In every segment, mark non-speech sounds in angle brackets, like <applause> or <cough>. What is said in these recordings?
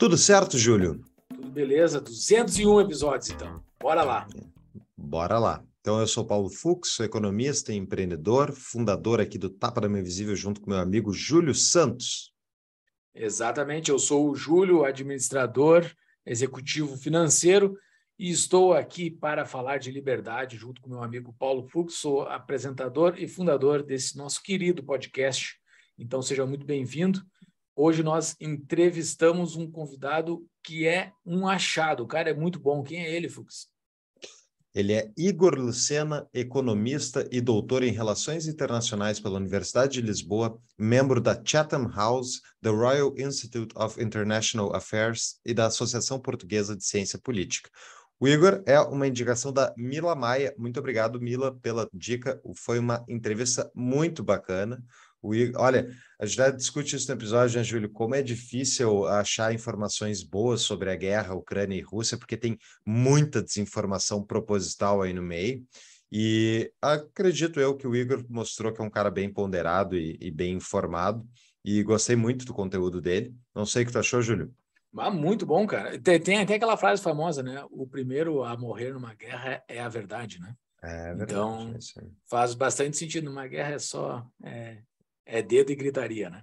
Tudo certo, Júlio? Tudo beleza, 201 episódios então. Bora lá. Bora lá. Então, eu sou Paulo Fux, economista e empreendedor, fundador aqui do Tapa da Minha Visível junto com meu amigo Júlio Santos. Exatamente, eu sou o Júlio, administrador, executivo financeiro, e estou aqui para falar de liberdade, junto com meu amigo Paulo Fux, sou apresentador e fundador desse nosso querido podcast. Então, seja muito bem-vindo. Hoje nós entrevistamos um convidado que é um achado. O cara é muito bom. Quem é ele, Fux? Ele é Igor Lucena, economista e doutor em Relações Internacionais pela Universidade de Lisboa, membro da Chatham House, The Royal Institute of International Affairs e da Associação Portuguesa de Ciência Política. O Igor é uma indicação da Mila Maia. Muito obrigado, Mila, pela dica. Foi uma entrevista muito bacana. O Igor, olha, a gente já discute isso no episódio, né, Júlio, como é difícil achar informações boas sobre a guerra Ucrânia e Rússia, porque tem muita desinformação proposital aí no meio. E acredito eu que o Igor mostrou que é um cara bem ponderado e, e bem informado, e gostei muito do conteúdo dele. Não sei o que tu achou, Júlio. Ah, muito bom, cara. Tem, tem até aquela frase famosa, né? O primeiro a morrer numa guerra é a verdade, né? É então, verdade, então, é faz bastante sentido. Uma guerra é só é, é dedo e gritaria, né?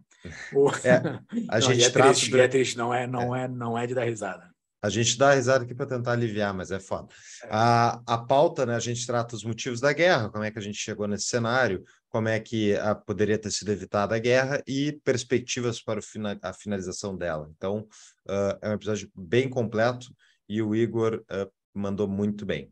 O... <laughs> É, a gente é trata... Tá triste, é triste, não é, não é. é, não é de dar risada. A gente dá risada aqui para tentar aliviar, mas é foda. É. A, a pauta, né? A gente trata os motivos da guerra, como é que a gente chegou nesse cenário, como é que a, ah, poderia ter sido evitada a guerra e perspectivas para fina, a finalização dela. Então, uh, é um episódio bem completo e o Igor uh, mandou muito bem.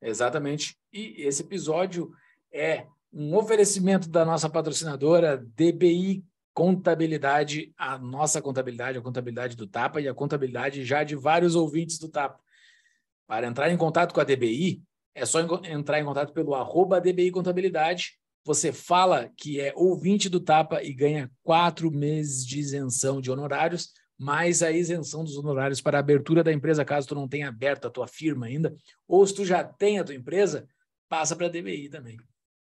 Exatamente. E esse episódio é um oferecimento da nossa patrocinadora DBI Contabilidade, a nossa contabilidade, a contabilidade do Tapa e a contabilidade já de vários ouvintes do Tapa. Para entrar em contato com a DBI, é só entrar em contato pelo arroba DBI Contabilidade. Você fala que é ouvinte do Tapa e ganha quatro meses de isenção de honorários, mais a isenção dos honorários para a abertura da empresa, caso tu não tenha aberto a tua firma ainda, ou se tu já tem a tua empresa, passa para a DBI também.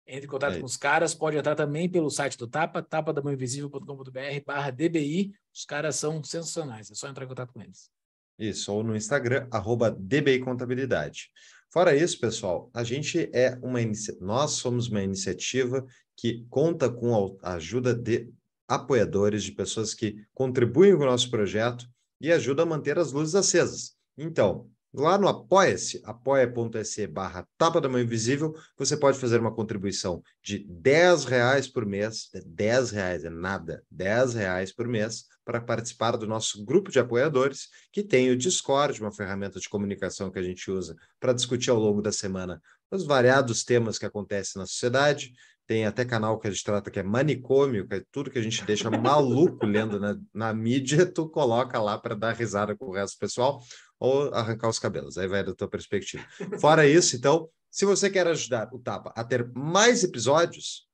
Entre em contato é. com os caras, pode entrar também pelo site do Tapa, tapadamãoinvisível.com.br barra DBI. Os caras são sensacionais, é só entrar em contato com eles. Isso, ou no Instagram, arroba DBI Contabilidade. Fora isso, pessoal, a gente é uma inicia... nós somos uma iniciativa que conta com a ajuda de apoiadores, de pessoas que contribuem com o nosso projeto e ajuda a manter as luzes acesas. Então, Lá no apoia-se, apoia.se barra tapa da mão invisível, você pode fazer uma contribuição de 10 reais por mês, 10 é reais é nada, 10 reais por mês, para participar do nosso grupo de apoiadores, que tem o Discord, uma ferramenta de comunicação que a gente usa para discutir ao longo da semana os variados temas que acontecem na sociedade, tem até canal que a gente trata que é manicômio, que é tudo que a gente deixa maluco lendo na, na mídia, tu coloca lá para dar risada com o resto do pessoal ou arrancar os cabelos. Aí vai da tua perspectiva. Fora isso, <laughs> então, se você quer ajudar o Tapa a ter mais episódios,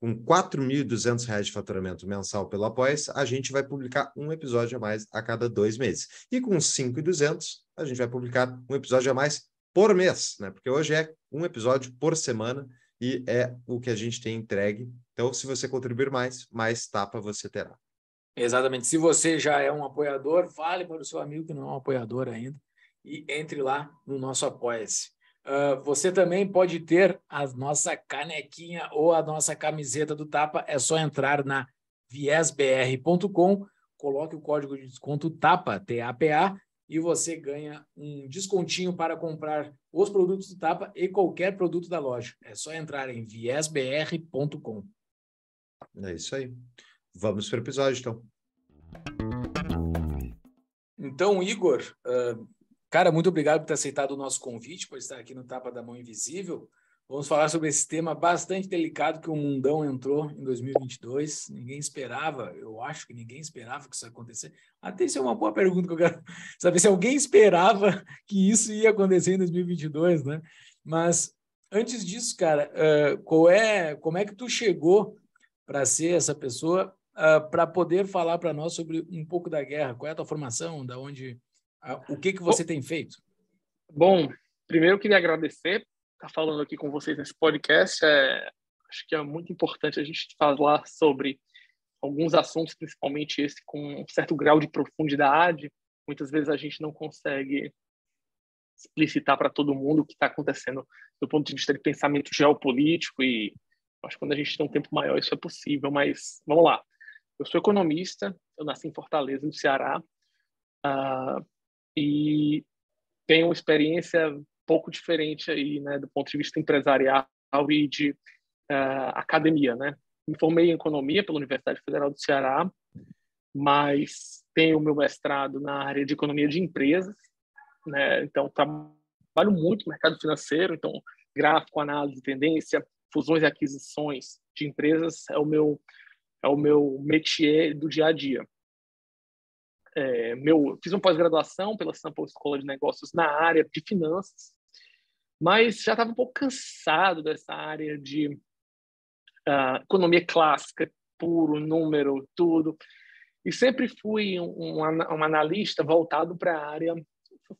com R$ 4.200 de faturamento mensal pelo apoia a gente vai publicar um episódio a mais a cada dois meses. E com R$ 5.200, a gente vai publicar um episódio a mais por mês, né? Porque hoje é um episódio por semana e é o que a gente tem entregue. Então, se você contribuir mais, mais tapa você terá. Exatamente. Se você já é um apoiador, fale para o seu amigo que não é um apoiador ainda e entre lá no nosso Apoia-se. Uh, você também pode ter a nossa canequinha ou a nossa camiseta do Tapa. É só entrar na viesbr.com, coloque o código de desconto TAPA, T-A-P-A, e você ganha um descontinho para comprar os produtos do Tapa e qualquer produto da loja. É só entrar em viesbr.com. É isso aí. Vamos para o episódio, então. Então, Igor, eh, cara, muito obrigado por ter aceitado o nosso convite, por estar aqui no Tapa da Mão Invisível. Vamos falar sobre esse tema bastante delicado que o mundão entrou em 2022. Ninguém esperava, eu acho que ninguém esperava que isso acontecesse. Até isso é uma boa pergunta que eu quero <laughs> saber se alguém esperava que isso ia acontecer em 2022, né? Mas antes disso, cara, eh, qual é, como é que tu chegou para ser essa pessoa uh, ah, para poder falar para nós sobre um pouco da guerra. Qual é a tua formação? Da onde? Uh, o que que você bom, tem feito? Bom, primeiro eu queria agradecer estar tá falando aqui com vocês nesse podcast. É, acho que é muito importante a gente falar sobre alguns assuntos, principalmente esse com um certo grau de profundidade. Muitas vezes a gente não consegue explicitar para todo mundo o que está acontecendo do ponto de vista de pensamento geopolítico e acho que quando a gente tem um tempo maior isso é possível, mas vamos lá. Eu sou economista, eu nasci em Fortaleza, no Ceará, uh, e tenho uma experiência pouco diferente aí, né, do ponto de vista empresarial e de uh, academia, né? Me formei em economia pela Universidade Federal do Ceará, mas tenho meu mestrado na área de economia de empresas, né? Então trabalho muito no mercado financeiro, então gráfico, análise, tendência, fusões e aquisições de empresas é o meu é o meu métier do dia a dia. É, meu, fiz uma pós-graduação pela Stanford Escola de Negócios na área de finanças, mas já estava um pouco cansado dessa área de uh, economia clássica, puro, número, tudo. E sempre fui um, um analista voltado para a área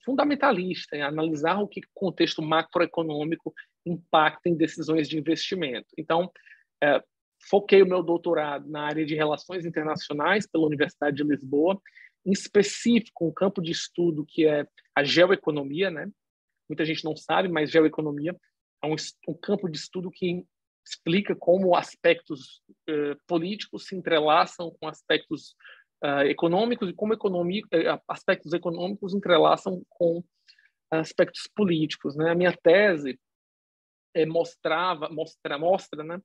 fundamentalista, em analisar o que o contexto macroeconômico impacta em decisões de investimento. Então, uh, foquei o meu doutorado na área de relações internacionais pela Universidade de Lisboa, em específico um campo de estudo que é a geoeconomia, né? Muita gente não sabe, mas geoeconomia é um, um campo de estudo que explica como aspectos eh, políticos se entrelaçam com aspectos eh, econômicos e como economia, eh, aspectos econômicos entrelaçam com aspectos políticos, né? A minha tese é mostrava, mostra, mostra, né?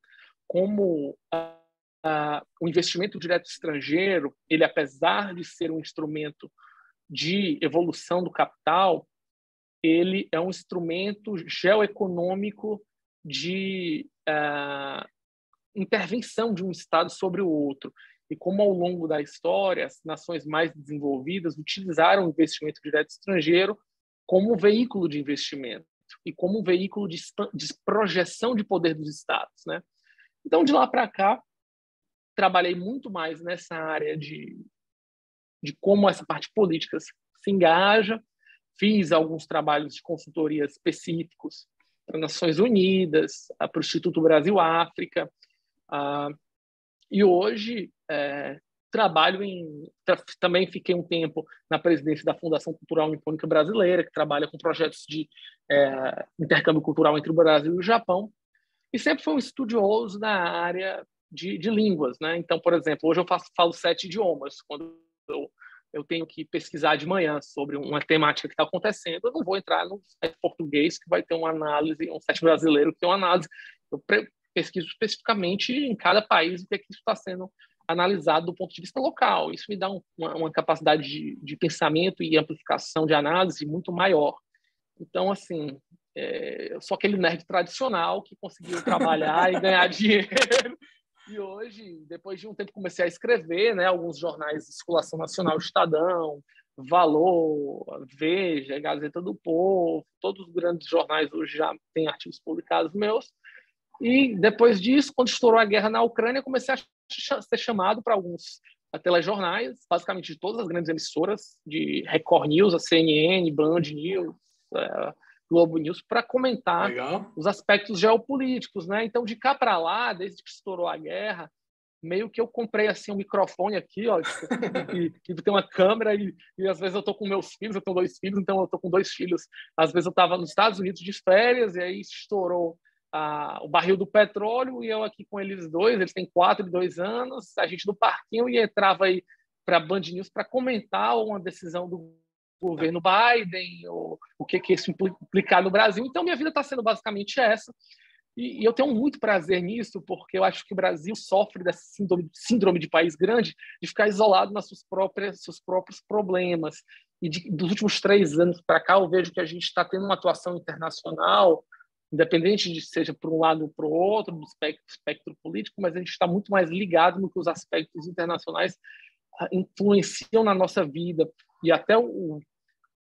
como a, a, o investimento direto estrangeiro, ele apesar de ser um instrumento de evolução do capital, ele é um instrumento geoeconômico de intervenção de um Estado sobre o outro. E como ao longo da história, as nações mais desenvolvidas utilizaram o investimento direto estrangeiro como um veículo de investimento e como um veículo de, de projeção de poder dos Estados. Né? Então, de lá para cá, trabalhei muito mais nessa área de, de como essa parte política se engaja. Fiz alguns trabalhos de consultoria específicos para Nações Unidas, para o Instituto Brasil África. e hoje é, trabalho em. Tra também fiquei um tempo na presidência da Fundação Cultural Nipônica Brasileira, que trabalha com projetos de é, intercâmbio cultural entre o Brasil e o Japão e sempre foi um estudioso da área de, de línguas, né? Então, por exemplo, hoje eu faço, falo sete idiomas. Quando eu, eu tenho que pesquisar de manhã sobre uma temática que está acontecendo, eu não vou entrar no site português que vai ter uma análise, um site brasileiro que tem uma análise. Eu pesquiso especificamente em cada país o que, é que está sendo analisado do ponto de vista local. Isso me dá um, uma, uma, capacidade de, de pensamento e amplificação de análise muito maior. Então, assim, é, eu sou aquele nerd tradicional que conseguiu trabalhar e ganhar <laughs> dinheiro. E hoje, depois de um tempo, comecei a escrever, né? Alguns jornais de circulação nacional, Estadão, Valor, Veja, Gazeta do Povo, todos os grandes jornais hoje já têm artigos publicados meus. E depois disso, quando estourou a guerra na Ucrânia, comecei a ser chamado para alguns telejornais, basicamente de todas as grandes emissoras, de Record News, a CNN, Band News, é, Globo News para comentar Legal. os aspectos geopolíticos, né? Então de cá para lá, desde que estourou a guerra, meio que eu comprei assim um microfone aqui, ó, tipo, <laughs> e, e tem uma câmera e, e, às vezes eu tô com meus filhos, eu tenho dois filhos, então eu tô com dois filhos. Às vezes eu estava nos Estados Unidos de férias e aí estourou ah, o barril do petróleo e eu aqui com eles dois, eles têm quatro e dois anos, a gente no parquinho e entrava aí para Band News para comentar uma decisão do o governo Biden, ou o que, que isso implicar no Brasil. Então, minha vida está sendo basicamente essa. E, e, eu tenho muito prazer nisso, porque eu acho que o Brasil sofre dessa síndrome, síndrome de país grande, de ficar isolado nas suas próprias, seus próprios problemas. E de, dos últimos três anos para cá, eu vejo que a gente está tendo uma atuação internacional, independente de seja para um lado ou para o outro, do espectro, espectro político, mas a gente está muito mais ligado no que os aspectos internacionais ah, influenciam na nossa vida. E até o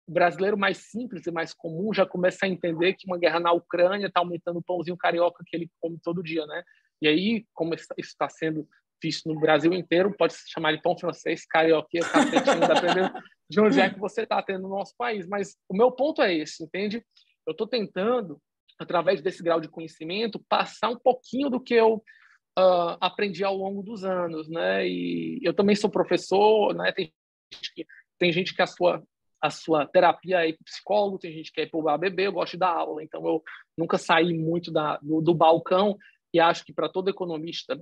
o brasileiro mais simples e mais comum já começa a entender que uma guerra na Ucrânia está aumentando o pãozinho carioca que ele come todo dia, né? E aí, como isso está sendo visto no Brasil inteiro, pode se chamar de pão francês, carioca cacetinho, <laughs> dependendo de onde é que você está tendo no nosso país. Mas o meu ponto é esse, entende? Eu estou tentando, através desse grau de conhecimento, passar um pouquinho do que eu uh, aprendi ao longo dos anos, né? E eu também sou professor, né? Tem gente que, tem gente que a sua a sua terapia aí para psicólogo, tem gente que quer ir para o ABB, eu gosto da aula, então eu nunca saí muito da, do, do balcão e acho que para todo economista,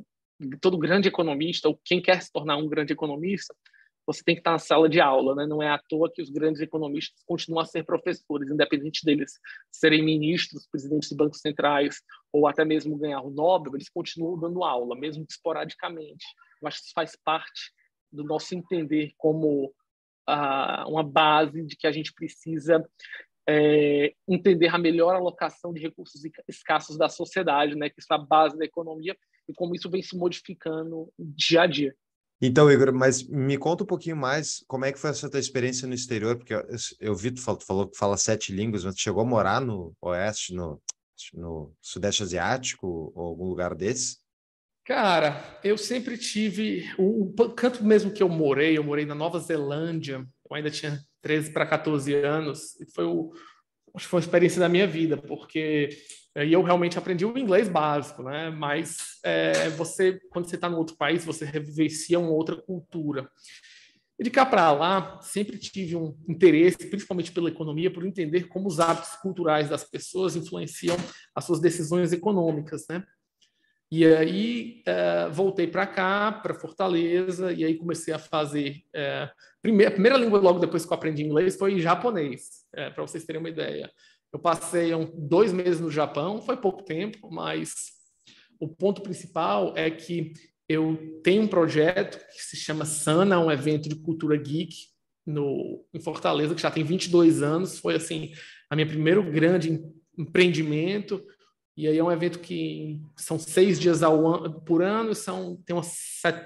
todo grande economista, ou quem quer se tornar um grande economista, você tem que estar na sala de aula, né? Não é à toa que os grandes economistas continuam a ser professores, independente deles serem ministros, presidentes de bancos centrais ou até mesmo ganhar o Nobel, eles continuam dando aula, mesmo que esporadicamente. Eu acho que isso faz parte do nosso entender como uma base de que a gente precisa é, entender a melhor alocação de recursos escassos da sociedade, né, que é a base da economia, e como isso vem se modificando dia a dia. Então, Igor, mas me conta um pouquinho mais como é que foi essa tua experiência no exterior, porque eu, eu vi, tu falou, tu falou que fala sete línguas, mas tu chegou a morar no Oeste, no, no Sudeste Asiático, ou algum lugar desse? Cara, eu sempre tive. O, o canto mesmo que eu morei, eu morei na Nova Zelândia, eu ainda tinha 13 para 14 anos, e foi o, acho que foi uma experiência da minha vida, porque eh, e eu realmente aprendi o inglês básico, né? Mas é, você, quando você está em outro país, você revivencia uma outra cultura. E de cá para lá, sempre tive um interesse, principalmente pela economia, por entender como os hábitos culturais das pessoas influenciam as suas decisões econômicas, né? E aí uh, voltei para cá, para Fortaleza, e aí comecei a fazer. Uh, eh, primeira, a primeira língua, logo depois que eu aprendi inglês, foi japonês, uh, eh, para vocês terem uma ideia. Eu passei um, dois meses no Japão, foi pouco tempo, mas o ponto principal é que eu tenho um projeto que se chama Sana, um evento de cultura geek no, em Fortaleza, que já tem 22 anos. Foi assim, a minha primeiro grande empreendimento e aí é um evento que são seis dias ano, por ano, são, tem umas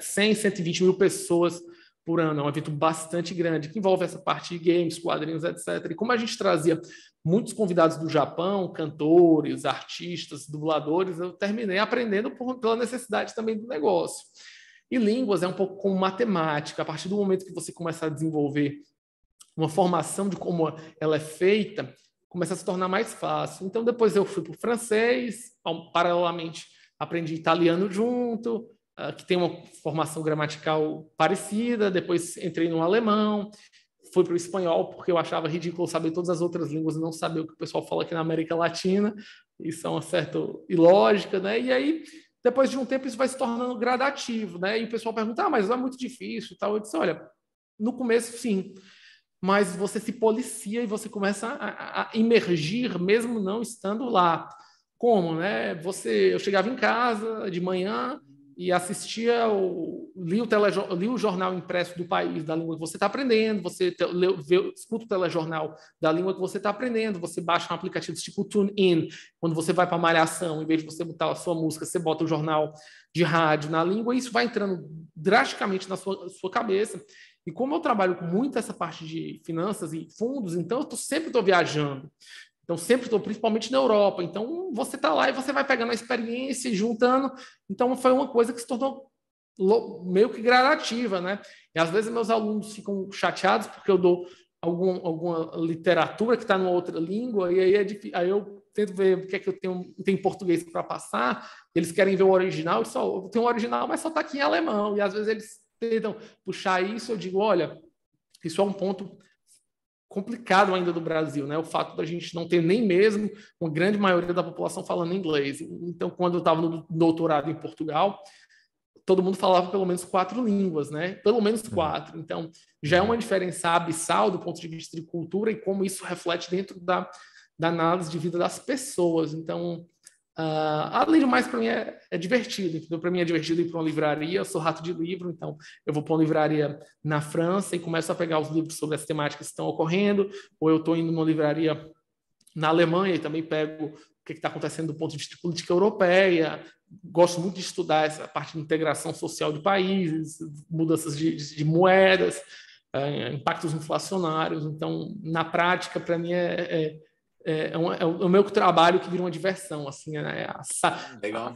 100, 120 mil pessoas por ano. É um evento bastante grande, que envolve essa parte de games, quadrinhos, etc. E como a gente trazia muitos convidados do Japão, cantores, artistas, dubladores, eu terminei aprendendo por, pela necessidade também do negócio. E línguas é um pouco como matemática. A partir do momento que você começa a desenvolver uma formação de como ela é feita, começa a se tornar mais fácil. Então, depois eu fui para o francês, paralelamente aprendi italiano junto, ah, que tem uma formação gramatical parecida. Depois entrei no alemão, fui para o espanhol, porque eu achava ridículo saber todas as outras línguas e não saber o que o pessoal fala aqui na América Latina. Isso é uma certa ilógica, né? E aí, depois de um tempo, isso vai se tornando gradativo, né? E o pessoal pergunta, ah, mas não é muito difícil e tal. Eu disse, olha, no começo, sim mas você se policia e você começa a, a emergir mesmo não estando lá. Como, né? Você, eu chegava em casa de manhã e assistia, o, li, o telejor, li o jornal impresso do país, da língua que você está aprendendo, você te, vê, escuta o telejornal da língua que você está aprendendo, você baixa um aplicativo tipo TuneIn, quando você vai para malhação, em vez de você botar a sua música, você bota o jornal de rádio na língua, e isso vai entrando drasticamente na sua, sua cabeça, e como eu trabalho com muito essa parte de finanças e fundos, então eu tô, sempre estou viajando. Então, sempre estou, principalmente na Europa. Então, você está lá e você vai pegando a experiência e juntando. Então, foi uma coisa que se tornou meio que gradativa, né? E às vezes meus alunos ficam chateados porque eu dou algum, alguma literatura que está numa outra língua, e aí, é aí eu tento ver o que é que eu tenho tem português para passar, eles querem ver o original, e só tem um original, mas só está aqui em alemão, e às vezes eles tentam puxar isso, eu digo, olha, isso é um ponto complicado ainda do Brasil, né? O fato da gente não ter nem mesmo uma grande maioria da população falando inglês. Então, quando eu estava no doutorado em Portugal, todo mundo falava pelo menos quatro línguas, né? Pelo menos uhum. quatro. Então, já é uma diferença abissal do ponto de vista de cultura e como isso reflete dentro da, da análise de vida das pessoas. Então, Uh, a ler mais para mim é, é divertido, entendeu? Para mim é divertido ir para uma livraria, eu sou rato de livro, então eu vou para uma livraria na França e começo a pegar os livros sobre as temáticas que estão ocorrendo, ou eu estou indo numa livraria na Alemanha e também pego o que está acontecendo do ponto de vista de política europeia. Gosto muito de estudar essa parte de integração social de países, mudanças de, de, de moedas, uh, impactos inflacionários. Então, na prática, para mim é, é é, é, um, é, é, o meu trabalho que vira uma diversão, assim, né? é, legal.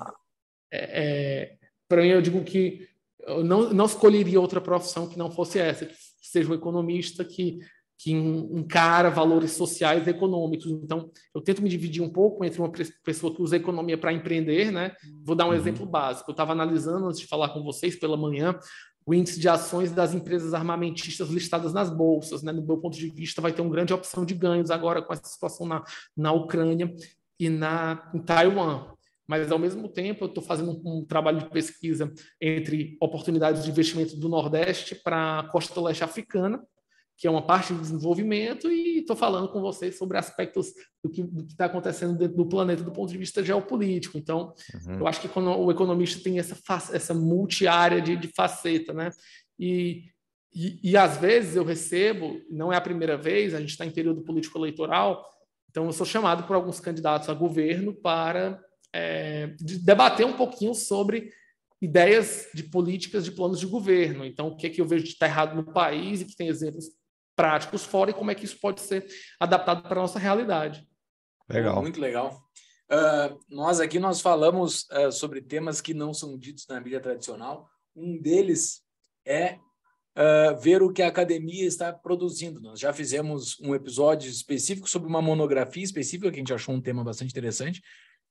É, é para mim, eu digo que eu não, não escolheria outra profissão que não fosse essa, que seja um economista que, que encara valores sociais e econômicos. Então, eu tento me dividir um pouco entre uma pessoa que usa a economia para empreender, né? Vou dar um uhum. exemplo básico. Eu estava analisando antes de falar com vocês pela manhã o índice de ações das empresas armamentistas listadas nas bolsas. Né? No meu ponto de vista, vai ter uma grande opção de ganhos agora com essa situação na, na Ucrânia e na, em Taiwan. Mas, ao mesmo tempo, eu estou fazendo um, um, trabalho de pesquisa entre oportunidades de investimento do Nordeste para a costa leste africana, que é uma parte do desenvolvimento, e estou falando com vocês sobre aspectos do que está acontecendo dentro do planeta do ponto de vista geopolítico. Então, uhum. eu acho que o economista tem essa, essa multi de, de, faceta, né? E, e, e, às vezes eu recebo, não é a primeira vez, a gente está em período político-eleitoral, então eu sou chamado por alguns candidatos a governo para é, de debater um pouquinho sobre ideias de políticas de planos de governo. Então, o que é que eu vejo de estar tá errado no país e que tem exemplos práticos fora e como é que isso pode ser adaptado para a nossa realidade. Legal. Muito legal. Uh, nós aqui nós falamos uh, sobre temas que não são ditos na mídia tradicional. Um deles é uh, ver o que a academia está produzindo. Nós já fizemos um episódio específico sobre uma monografia específica que a gente achou um tema bastante interessante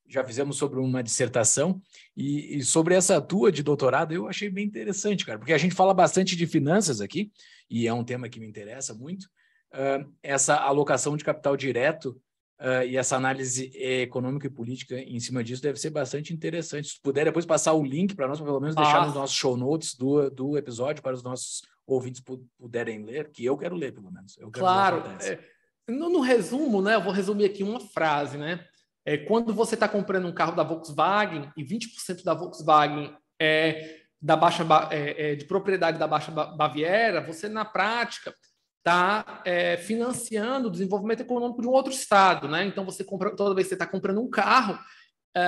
já fizemos sobre uma dissertação e, e, sobre essa tua de doutorado eu achei bem interessante, cara, porque a gente fala bastante de finanças aqui e é um tema que me interessa muito. Uh, essa alocação de capital direto uh, e essa análise econômica e política em cima disso deve ser bastante interessante. Se puder depois passar o link para nós, pelo menos deixar ah. nos nossos show notes do, do episódio para os nossos ouvintes puderem ler, que eu quero ler pelo menos. claro. É, no, no resumo, né, eu vou resumir aqui uma frase, né? É, quando você está comprando um carro da Volkswagen e 20% da Volkswagen é da baixa é, é, de propriedade da baixa Baviera, você na prática está é, financiando o desenvolvimento econômico de um outro estado, né? Então você compra toda vez que você está comprando um carro é,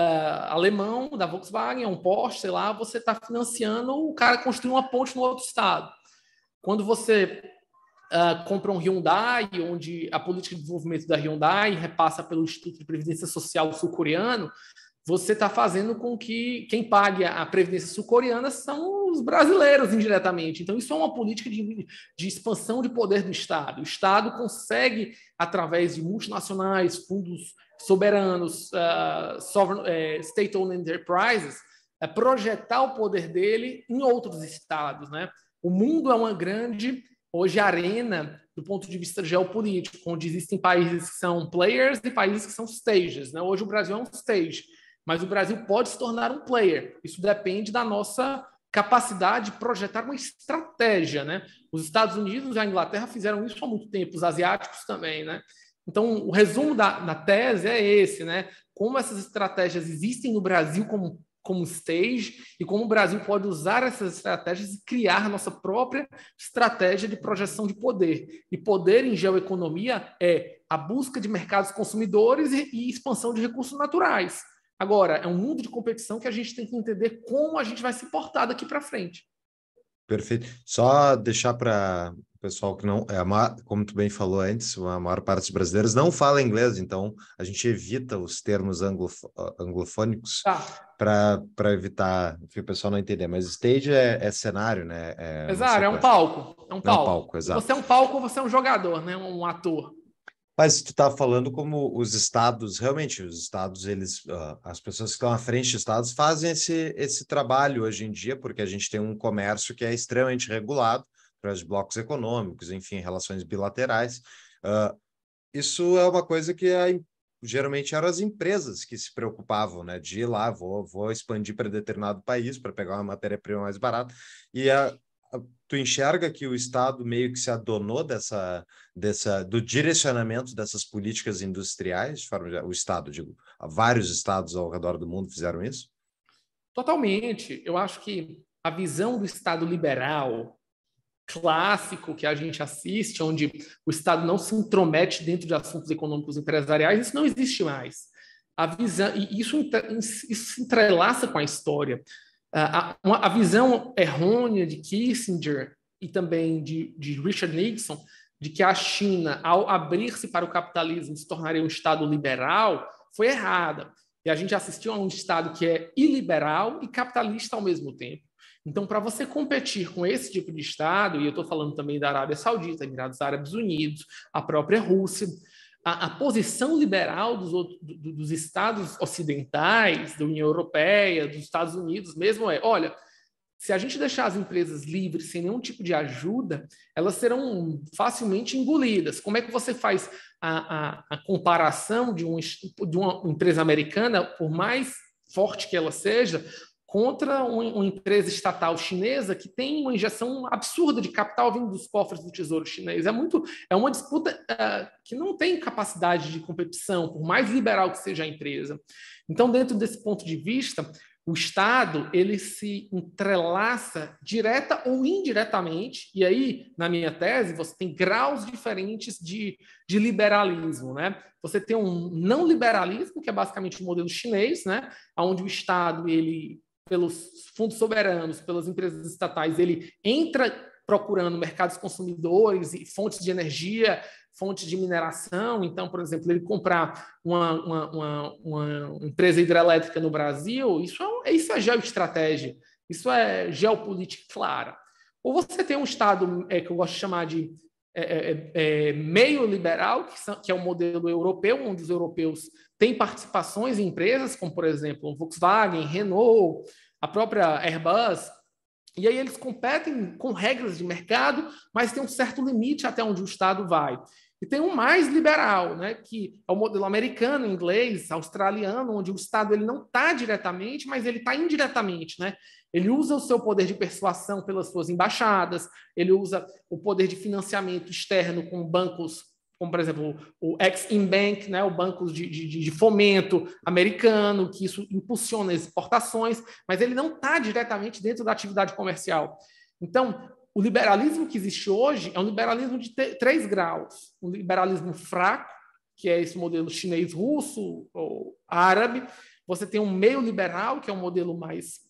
alemão da Volkswagen, um Porsche, sei lá, você está financiando o cara construir uma ponte no outro estado. Quando você ah, compra um Hyundai, onde a política de desenvolvimento da Hyundai repassa pelo Instituto de Previdência Social Sul-Coreano, você está fazendo com que quem pague a previdência sul-coreana são os brasileiros indiretamente. Então, isso é uma política de, de, expansão de poder do Estado. O Estado consegue, através de multinacionais, fundos soberanos, uh, sovereign, uh, state-owned enterprises, uh, projetar o poder dele em outros estados. Né? O mundo é uma grande hoje a arena do ponto de vista geopolítico, onde existem países que são players e países que são stages. Né? Hoje o Brasil é um stage, mas o Brasil pode se tornar um player. Isso depende da nossa capacidade de projetar uma estratégia. Né? Os Estados Unidos e a Inglaterra fizeram isso há muito tempo, os asiáticos também. Né? Então, o resumo da, da tese é esse, né? Como essas estratégias existem no Brasil como como stage e como o Brasil pode usar essas estratégias e criar nossa própria estratégia de projeção de poder. E poder em geoeconomia é a busca de mercados consumidores e expansão de recursos naturais. Agora, é um mundo de competição que a gente tem que entender como a gente vai se portar daqui para frente. Perfeito. Só deixar para o pessoal que não. É, como tu bem falou antes, a maior parte dos brasileiros não fala inglês, então a gente evita os termos anglo anglofônicos tá. para evitar que o pessoal não entender. Mas stage é, é cenário, né? É, exato, é um palco. É um palco. É um palco exato. Você é um palco, você é um jogador, né? Um ator. Mas tu estava tá falando como os estados, realmente, os estados, eles, uh, as pessoas que estão à frente de estados fazem esse, esse trabalho hoje em dia, porque a gente tem um comércio que é extremamente regulado, através de blocos econômicos, enfim, relações bilaterais. Uh, isso é uma coisa que é, geralmente eram as empresas que se preocupavam, né? De ir lá, vou, vou expandir para determinado país para pegar uma matéria-prima mais barata. E a, Tu enxerga que o Estado meio que se adonou dessa, dessa do direcionamento dessas políticas industriais, de forma, o Estado, digo, vários estados ao redor do mundo fizeram isso? Totalmente. Eu acho que a visão do Estado liberal clássico que a gente assiste, onde o Estado não se intromete dentro de assuntos econômicos empresariais, isso não existe mais. A visão, e isso, isso se entrelaça com a história. Ah, a, a visão errônea de Kissinger e também de, de Richard Nixon de que a China, ao abrir-se para o capitalismo, se tornaria um Estado liberal, foi errada. E a gente assistiu a um Estado que é iliberal e capitalista ao mesmo tempo. Então, para você competir com esse tipo de Estado, e eu estou falando também da Arábia Saudita, Emirados Árabes Unidos, a própria Rússia, a, a posição liberal dos, outros, dos estados ocidentais, da União Europeia, dos Estados Unidos mesmo é: olha, se a gente deixar as empresas livres sem nenhum tipo de ajuda, elas serão facilmente engolidas. Como é que você faz a, a, a comparação de, um, de uma empresa americana, por mais forte que ela seja, contra uma empresa estatal chinesa que tem uma injeção absurda de capital vindo dos cofres do Tesouro Chinês. É muito, é uma disputa uh, que não tem capacidade de competição, por mais liberal que seja a empresa. Então, dentro desse ponto de vista, o Estado ele se entrelaça direta ou indiretamente, e aí, na minha tese, você tem graus diferentes de, de liberalismo. Né? Você tem um não liberalismo, que é basicamente o modelo chinês, né? onde o Estado ele pelos fundos soberanos, pelas empresas estatais, ele entra procurando mercados consumidores e fontes de energia, fontes de mineração. Então, por exemplo, ele comprar uma, uma, uma, uma empresa hidrelétrica no Brasil, isso é, isso é geoestratégia, isso é geopolítica clara. Ou você tem um Estado é, que eu gosto de chamar de é, é, é, é meio liberal, que, são, que é o um modelo europeu, onde os europeus tem participações em empresas como, por exemplo, Volkswagen, Renault, a própria Airbus, e aí eles competem com regras de mercado, mas tem um certo limite até onde o Estado vai. E tem um mais liberal, né, que é o modelo americano, inglês, australiano, onde o Estado ele não está diretamente, mas ele está indiretamente. Né? Ele usa o seu poder de persuasão pelas suas embaixadas, ele usa o poder de financiamento externo com bancos como por exemplo o Ex-Im Bank, né, o banco de, de, de, fomento americano, que isso impulsiona as exportações, mas ele não está diretamente dentro da atividade comercial. Então, o liberalismo que existe hoje é um liberalismo de três graus: um liberalismo fraco, que é esse modelo chinês-russo ou árabe. Você tem um meio liberal, que é um modelo mais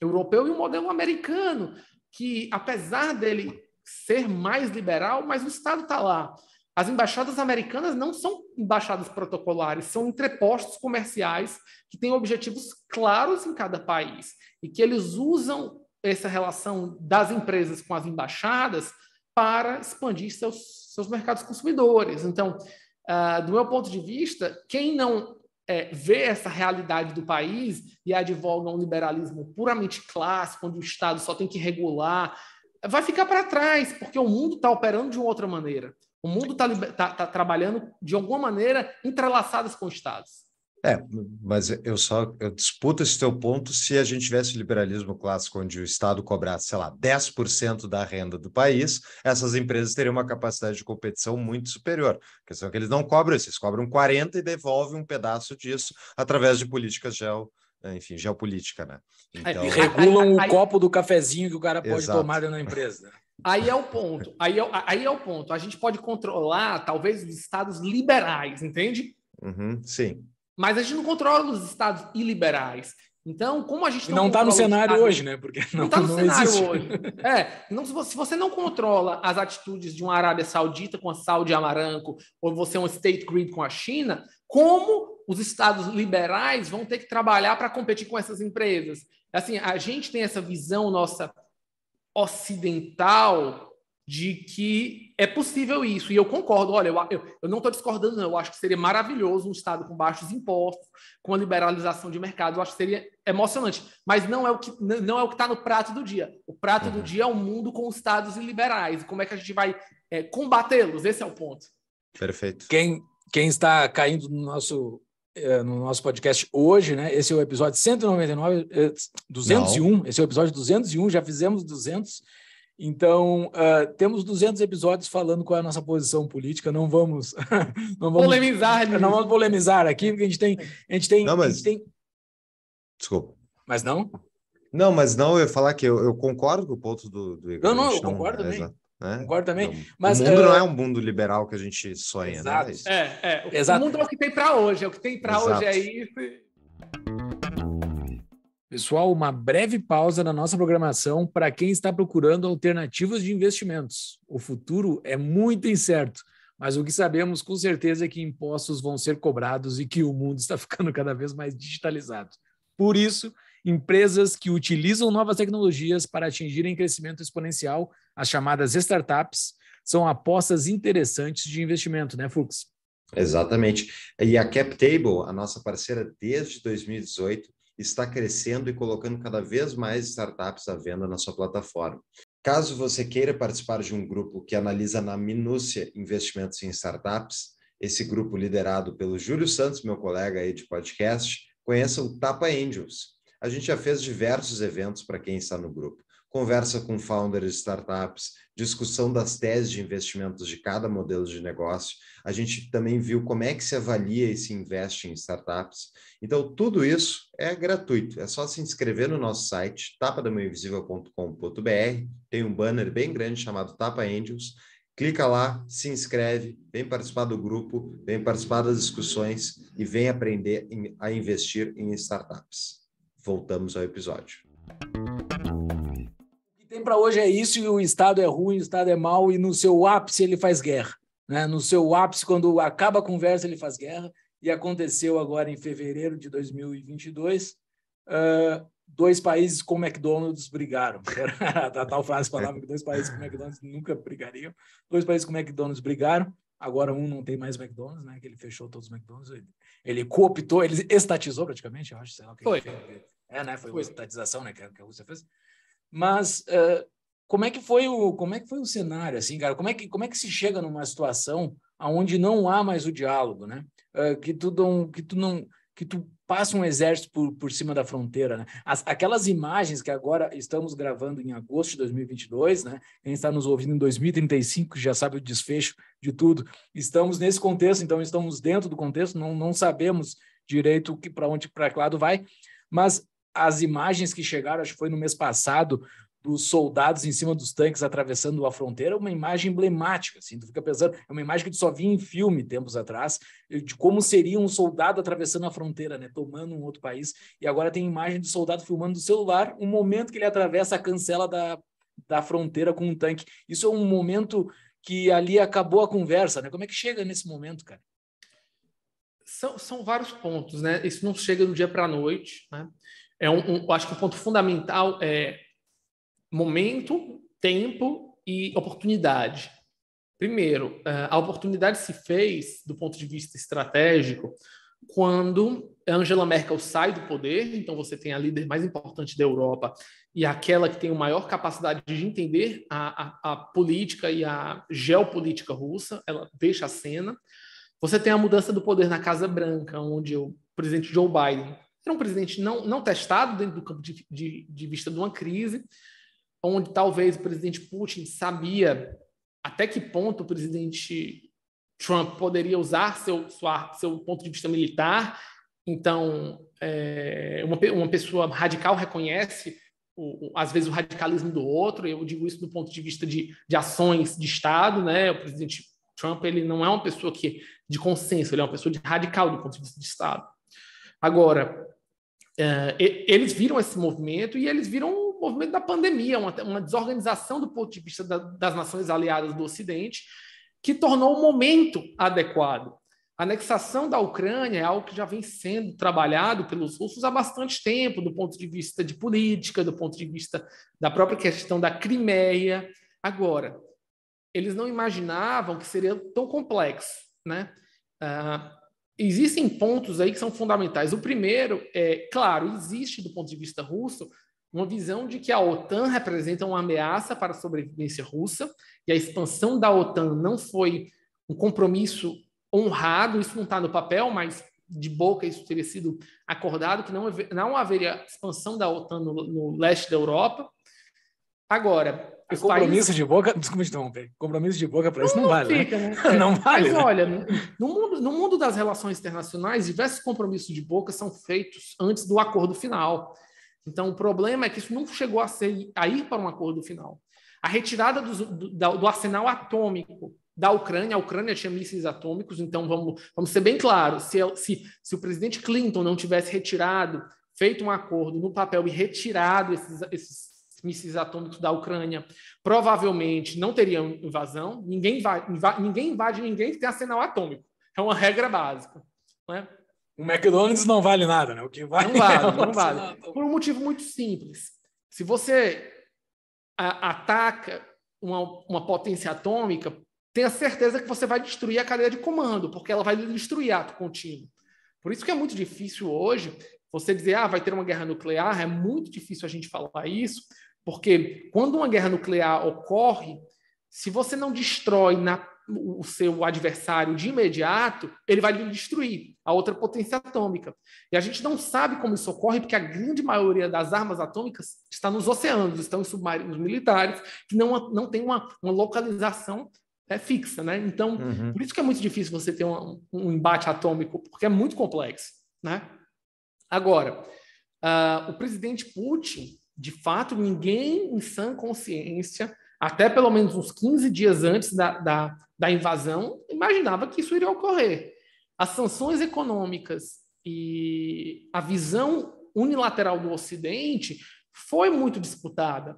europeu, e um modelo americano, que apesar dele ser mais liberal, mas o Estado está lá. As embaixadas americanas não são embaixadas protocolares, são entrepostos comerciais que têm objetivos claros em cada país e que eles usam essa relação das empresas com as embaixadas para expandir seus, seus mercados consumidores. Então, uh, do meu ponto de vista, quem não é, vê essa realidade do país e advoga um liberalismo puramente clássico, onde o Estado só tem que regular, vai ficar para trás, porque o mundo está operando de outra maneira. O mundo está tá, tá trabalhando de alguma maneira entrelaçadas com os Estados. É, mas eu só eu disputo esse teu ponto se a gente tivesse liberalismo clássico onde o Estado cobrasse, sei lá, 10% da renda do país, essas empresas teriam uma capacidade de competição muito superior. A questão é que eles não cobram isso, eles cobram 40% e devolvem um pedaço disso através de políticas geo, enfim, geopolítica, né? É, então... E regulam o copo do cafezinho que o cara pode Exato. tomar na empresa. Aí é o ponto. Aí é, aí é o ponto. A gente pode controlar, talvez, os estados liberais, entende? Uhum, sim. Mas a gente não controla os estados iliberais. Então, como a gente não está no cenário hoje, né? Porque não está no não cenário existe. hoje. É, não, se você não controla as atitudes de uma Arábia Saudita com a Saudi Amaranco ou você é um state grid com a China, como os estados liberais vão ter que trabalhar para competir com essas empresas? Assim, a gente tem essa visão nossa ocidental de que é possível isso. E eu concordo, olha, eu, eu, eu não estou discordando, não. Eu acho que seria maravilhoso um Estado com baixos impostos, com a liberalização de mercado. Eu acho que seria emocionante. Mas não é o que não é o que está no prato do dia. O prato do uhum. dia é um mundo com Estados liberais. E como é que a gente vai é, combatê-los? Esse é o ponto. Perfeito. Quem, quem está caindo no nosso é, no nosso podcast hoje, né? Esse é o episódio 199, 201. É, não. Esse é o episódio 201, já fizemos 200. Então, uh, temos 200 episódios falando qual é a nossa posição política, não vamos... <laughs> não vamos polemizar. Né? Não vamos polemizar aqui, porque a gente tem... A gente tem, não, mas... Tem... Desculpa. Mas não? Não, mas não, eu ia falar que eu, eu concordo com o ponto do, do Igor. Não, não, eu concordo é, também. Né? Concordo também. mas, o mundo uh... não ah, é um mundo liberal que a gente sonha, né? Exato. né? É, é, o Exato. mundo é o que tem para hoje, é o que tem para hoje é aí Pessoal, uma breve pausa na nossa programação para quem está procurando alternativas de investimentos. O futuro é muito incerto, mas o que sabemos com certeza é que impostos vão ser cobrados e que o mundo está <laughs> ficando cada vez mais digitalizado. Por isso, empresas que utilizam novas tecnologias para atingirem crescimento exponencial, as chamadas startups, são apostas interessantes de investimento, né, Fux? Exatamente. E a CapTable, a nossa parceira desde 2018, está crescendo e colocando cada vez mais startups à venda na sua plataforma. Caso você queira participar de um grupo que analisa na minúcia investimentos em startups, esse grupo liderado pelo Júlio Santos, meu colega aí de podcast, conheça o Tapa Angels, a gente já fez diversos eventos para quem está no grupo. Conversa com founders de startups, discussão das teses de investimentos de cada modelo de negócio. A gente também viu como é que se avalia e se investe em startups. Então, tudo isso é gratuito. É só se inscrever no nosso site, tapadamainvisível.com.br. Tem um banner bem grande chamado Tapa Angels clica lá, se inscreve, vem participar do grupo, vem participar das discussões e vem aprender a investir em startups voltamos ao episódio. O que tem para hoje é isso, e o Estado é ruim, o Estado é mau, e no seu ápice ele faz guerra. Né? No seu ápice, quando acaba a conversa, ele faz guerra, e aconteceu agora em fevereiro de 2022. Uh, dois países com McDonald's brigaram. <laughs> a tal frase falava que dois países com McDonald's nunca brigariam. Dois países com McDonald's brigaram. Agora um não tem mais McDonald's, né? Que ele fechou todos os McDonald's. Ele, cooptou, ele estatizou praticamente, eu acho, sei lá o que. Foi. Ele, é, né? Foi, foi. a estatização, né? Que, é que a Rússia fez. Mas uh, como é que foi o como é que foi o cenário, assim, cara? Como é que como é que se chega numa situação onde não há mais o diálogo, né? Uh, que tu não que tu não que tu passa um exército por, por cima da fronteira, né? As, aquelas imagens que agora estamos gravando em agosto de 2022, né? Quem está nos ouvindo em 2035 já sabe o desfecho de tudo. Estamos nesse contexto, então estamos dentro do contexto, não, não sabemos direito para onde para que lado vai, mas as imagens que chegaram, acho que foi no mês passado, dos soldados em cima dos tanques atravessando a fronteira, uma imagem emblemática, assim, tu fica pensando, é uma imagem que tu só via em filme tempos atrás, de como seria um soldado atravessando a fronteira, né, tomando um outro país, e agora tem imagem do soldado filmando do celular o um momento que ele atravessa a cancela da, da fronteira com um tanque. Isso é um momento que ali acabou a conversa, né? Como é que chega nesse momento, cara? São, são vários pontos, né? Isso não chega do dia para a noite, né? é um, um, acho que o ponto fundamental é momento, tempo e oportunidade. Primeiro, eh, a oportunidade se fez, do ponto de vista estratégico, quando Angela Merkel sai do poder, então você tem a líder mais importante da Europa e aquela que tem a maior capacidade de entender a, a, a, política e a geopolítica russa, ela deixa a cena. Você tem a mudança do poder na Casa Branca, onde o presidente Joe Biden era um presidente não, não testado dentro do campo de, de, de vista de uma crise, onde talvez o presidente Putin sabia até que ponto o presidente Trump poderia usar seu, sua, seu ponto de vista militar. Então, é, uma, uma pessoa radical reconhece, o, o, às vezes, o radicalismo do outro. Eu digo isso do ponto de vista de, de ações de Estado. Né? O presidente Trump ele não é uma pessoa que de consenso, ele é uma pessoa de radical do ponto de vista de Estado. Agora, Uh, eles viram esse movimento e eles viram o movimento da pandemia, uma, uma desorganização do ponto de vista da, das nações aliadas do Ocidente, que tornou o momento adequado. A anexação da Ucrânia é algo que já vem sendo trabalhado pelos russos há bastante tempo, do ponto de vista de política, do ponto de vista da própria questão da Crimeia. Agora, eles não imaginavam que seria tão complexo, né? Uh, existem pontos aí que são fundamentais. O primeiro é, claro, existe do ponto de vista russo uma visão de que a OTAN representa uma ameaça para a sobrevivência russa e a expansão da OTAN não foi um compromisso honrado, isso não está no papel, mas de boca isso teria sido acordado, que não, não haveria expansão da OTAN no, no leste da Europa. Agora, esse compromisso tá país... de boca, desculpa te compromisso de boca <laughs> para isso não, não vale. Né? Fica, né? <laughs> não vale. Mas né? olha, no mundo, no mundo das relações internacionais, diversos compromissos de boca são feitos antes do acordo final. Então, o problema é que isso não chegou a, ser, a ir para um acordo final. A retirada do, do, do arsenal atômico da Ucrânia, a Ucrânia tinha mísseis atômicos, então vamos, vamos ser bem claros: se, se, se o presidente Clinton não tivesse retirado, feito um acordo no papel e retirado esses, esses mísseis atômicos da Ucrânia. Provavelmente não teriam invasão, ninguém invade, invade, ninguém invade ninguém que tem arsenal atômico. É uma regra básica. Né? O McDonald's não vale nada, né? O que vale não vale, é não vale. Por um motivo muito simples. Se você a, ataca uma, uma potência atômica, tenha certeza que você vai destruir a cadeia de comando, porque ela vai destruir ato contínuo. Por isso que é muito difícil hoje você dizer, ah, vai ter uma guerra nuclear, é muito difícil a gente falar isso, porque quando uma guerra nuclear ocorre, se você não destrói na, o seu adversário de imediato, ele vai lhe destruir a outra potência atômica. E a gente não sabe como isso ocorre, porque a grande maioria das armas atômicas está nos oceanos, estão em submarinos militares, que não, não tem uma, uma localização é, fixa. Né? Então, uhum. por isso que é muito difícil você ter um, um embate atômico, porque é muito complexo. Né? Agora, uh, o presidente Putin de fato, ninguém em sã consciência, até pelo menos uns 15 dias antes da, da, da invasão, imaginava que isso iria ocorrer. As sanções econômicas e a visão unilateral do Ocidente foi muito disputada.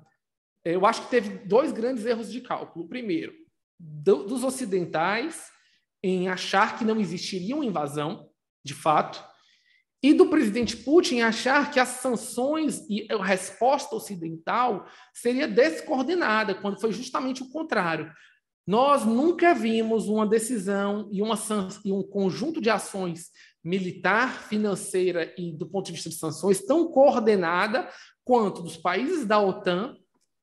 Eu acho que teve dois grandes erros de cálculo. primeiro, do, dos ocidentais em achar que não existiria uma invasão, de fato, e do presidente Putin achar que as sanções e a resposta ocidental seria descoordenada, quando foi justamente o contrário. Nós nunca vimos uma decisão e, uma e um conjunto de ações militar, financeira e do ponto de vista de sanções tão coordenada quanto dos países da OTAN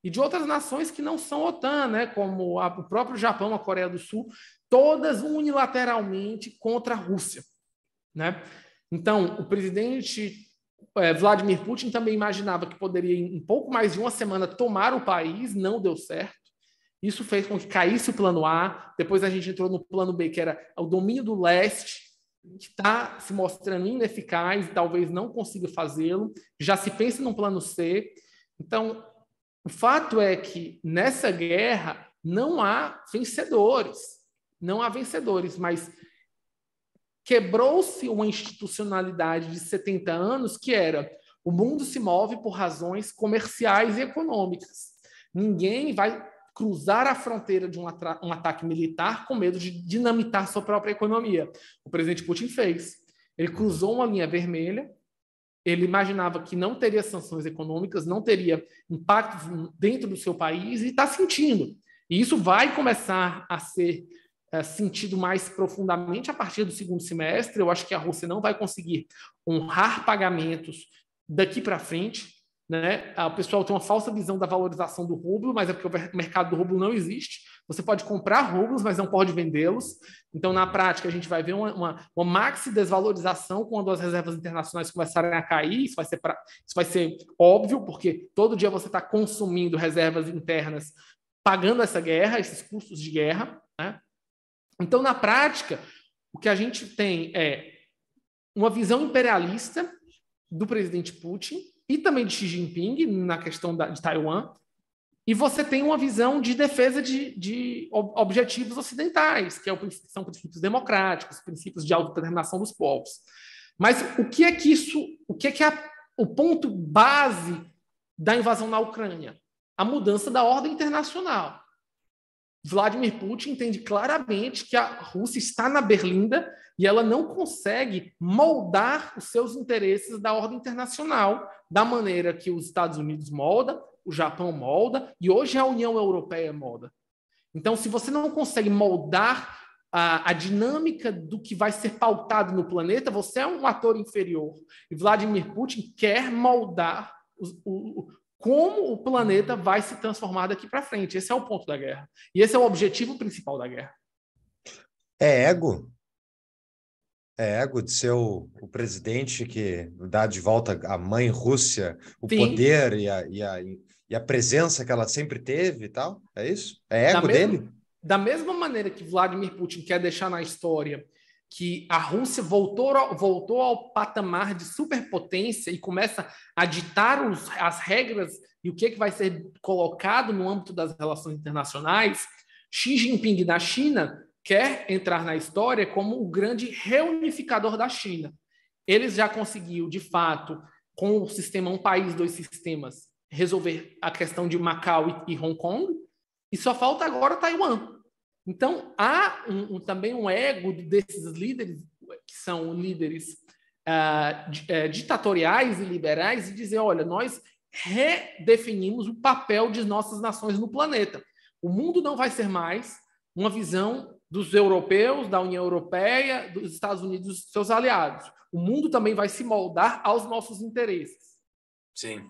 e de outras nações que não são OTAN, né, como a, o próprio Japão, a Coreia do Sul, todas unilateralmente contra a Rússia, né? Então, o presidente é, Vladimir Putin também imaginava que poderia, em pouco mais de uma semana, tomar o país, não deu certo. Isso fez com que caísse o plano A. Depois a gente entrou no plano B, que era o domínio do leste, que está se mostrando ineficaz e talvez não consiga fazê-lo. Já se pensa no plano C. Então, o fato é que nessa guerra não há vencedores. Não há vencedores, mas Quebrou-se uma institucionalidade de 70 anos que era o mundo se move por razões comerciais e econômicas. Ninguém vai cruzar a fronteira de um, um, ataque militar com medo de dinamitar sua própria economia. O presidente Putin fez. Ele cruzou uma linha vermelha. Ele imaginava que não teria sanções econômicas, não teria impactos dentro do seu país e está sentindo. E isso vai começar a ser é, sentido mais profundamente a partir do segundo semestre. Eu acho que a Rússia não vai conseguir honrar pagamentos daqui para frente. Né? Ah, o pessoal tem uma falsa visão da valorização do rublo, mas é porque o mercado do rublo não existe. Você pode comprar rublos, mas não pode vendê-los. Então, na prática, a gente vai ver uma, uma, uma, maxi desvalorização quando as reservas internacionais começarem a cair. Isso vai ser, pra, isso vai ser óbvio, porque todo dia você está consumindo reservas internas, pagando essa guerra, esses custos de guerra. Né? Então, na prática, o que a gente tem é uma visão imperialista do presidente Putin e também de Xi Jinping na questão da, de Taiwan, e você tem uma visão de defesa de, de objetivos ocidentais, que, é o, que são princípios democráticos, princípios de autodeterminação dos povos. Mas o que é que isso, o que é que é o ponto base da invasão na Ucrânia? A mudança da ordem internacional. Vladimir Putin entende claramente que a Rússia está na berlinda e ela não consegue moldar os seus interesses da ordem internacional da maneira que os Estados Unidos molda, o Japão molda e hoje a União Europeia molda. Então, se você não consegue moldar a, a, dinâmica do que vai ser pautado no planeta, você é um ator inferior. E Vladimir Putin quer moldar os o, como o planeta vai se transformar daqui para frente. Esse é o ponto da guerra. E esse é o objetivo principal da guerra. É ego. É ego de ser o, o presidente que dá de volta a mãe Rússia o Sim. poder e a, e, a, e a presença que ela sempre teve e tal. É isso? É ego da mesma, dele? Da mesma maneira que Vladimir Putin quer deixar na história que a Rússia voltou, voltou ao patamar de superpotência e começa a ditar os, as regras e o que, é que vai ser colocado no âmbito das relações internacionais, Xi Jinping da China quer entrar na história como o grande reunificador da China. Ele já conseguiu, de fato, com o sistema um país, dois sistemas, resolver a questão de Macau e Hong Kong, e só falta agora Taiwan. Então, há um, um, também um ego desses líderes, que são líderes ah, eh, ditatoriais e liberais, e dizer: olha, nós redefinimos o papel de nossas nações no planeta. O mundo não vai ser mais uma visão dos europeus, da União Europeia, dos Estados Unidos, dos seus aliados. O mundo também vai se moldar aos nossos interesses. Sim.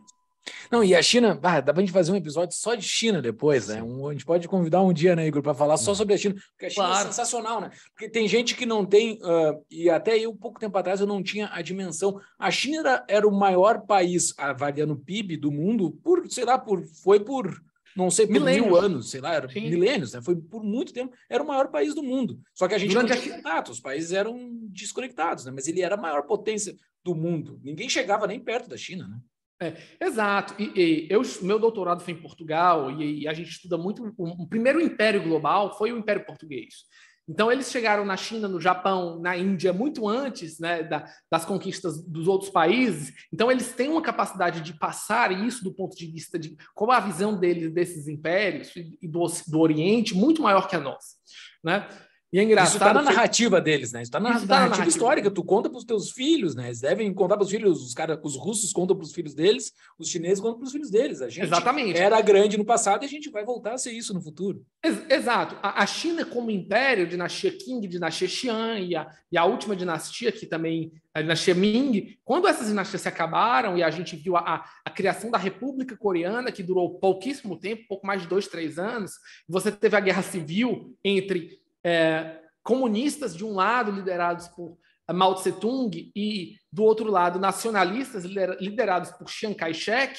Não, e a China, ah, dá pra gente fazer um episódio só de China depois, né? Um, a gente pode convidar um dia, né, Igor, para falar só uhum. sobre a China, porque a China é claro. é sensacional, né? Porque tem gente que não tem, uh, e até eu, pouco tempo atrás, eu não tinha a dimensão. A China era, era o maior país, ah, avaliando o PIB do mundo, por, sei lá, por, foi por não sei, por milênios. mil anos, sei lá, era milênios, né? Foi por muito tempo, era o maior país do mundo. Só que a gente Durante não tinha a... contato, os países eram desconectados, né? Mas ele era a maior potência do mundo. Ninguém chegava nem perto da China, né? É, exato. E, e eu, meu doutorado foi em Portugal e, e a gente estuda muito. O, o, primeiro império global foi o Império Português. Então eles chegaram na China, no Japão, na Índia muito antes né, da, das conquistas dos outros países. Então eles têm uma capacidade de passar isso do ponto de vista de qual a visão deles desses impérios e, do, do Oriente muito maior que a nossa, né? E é engraçado. Isso tá na narrativa deles, né? Isso tá na, isso tá na narrativa histórica. Tu conta para os teus filhos, né? Eles devem contar para os filhos. Os, cara, os russos contam para os filhos deles, os chineses contam para os filhos deles. A gente Exatamente. era grande no passado e a gente vai voltar a ser isso no futuro. Exato. A, China, como império, dinastia Qing, dinastia Xian e a, e a última dinastia, que também a dinastia Ming, quando essas dinastias se acabaram e a gente viu a, a, a criação da República Coreana, que durou pouquíssimo tempo pouco mais de dois, três anos você teve a guerra civil entre é, comunistas de um lado, liderados por Mao Tse-tung, e do outro lado, nacionalistas, liderados por Chiang Kai-shek,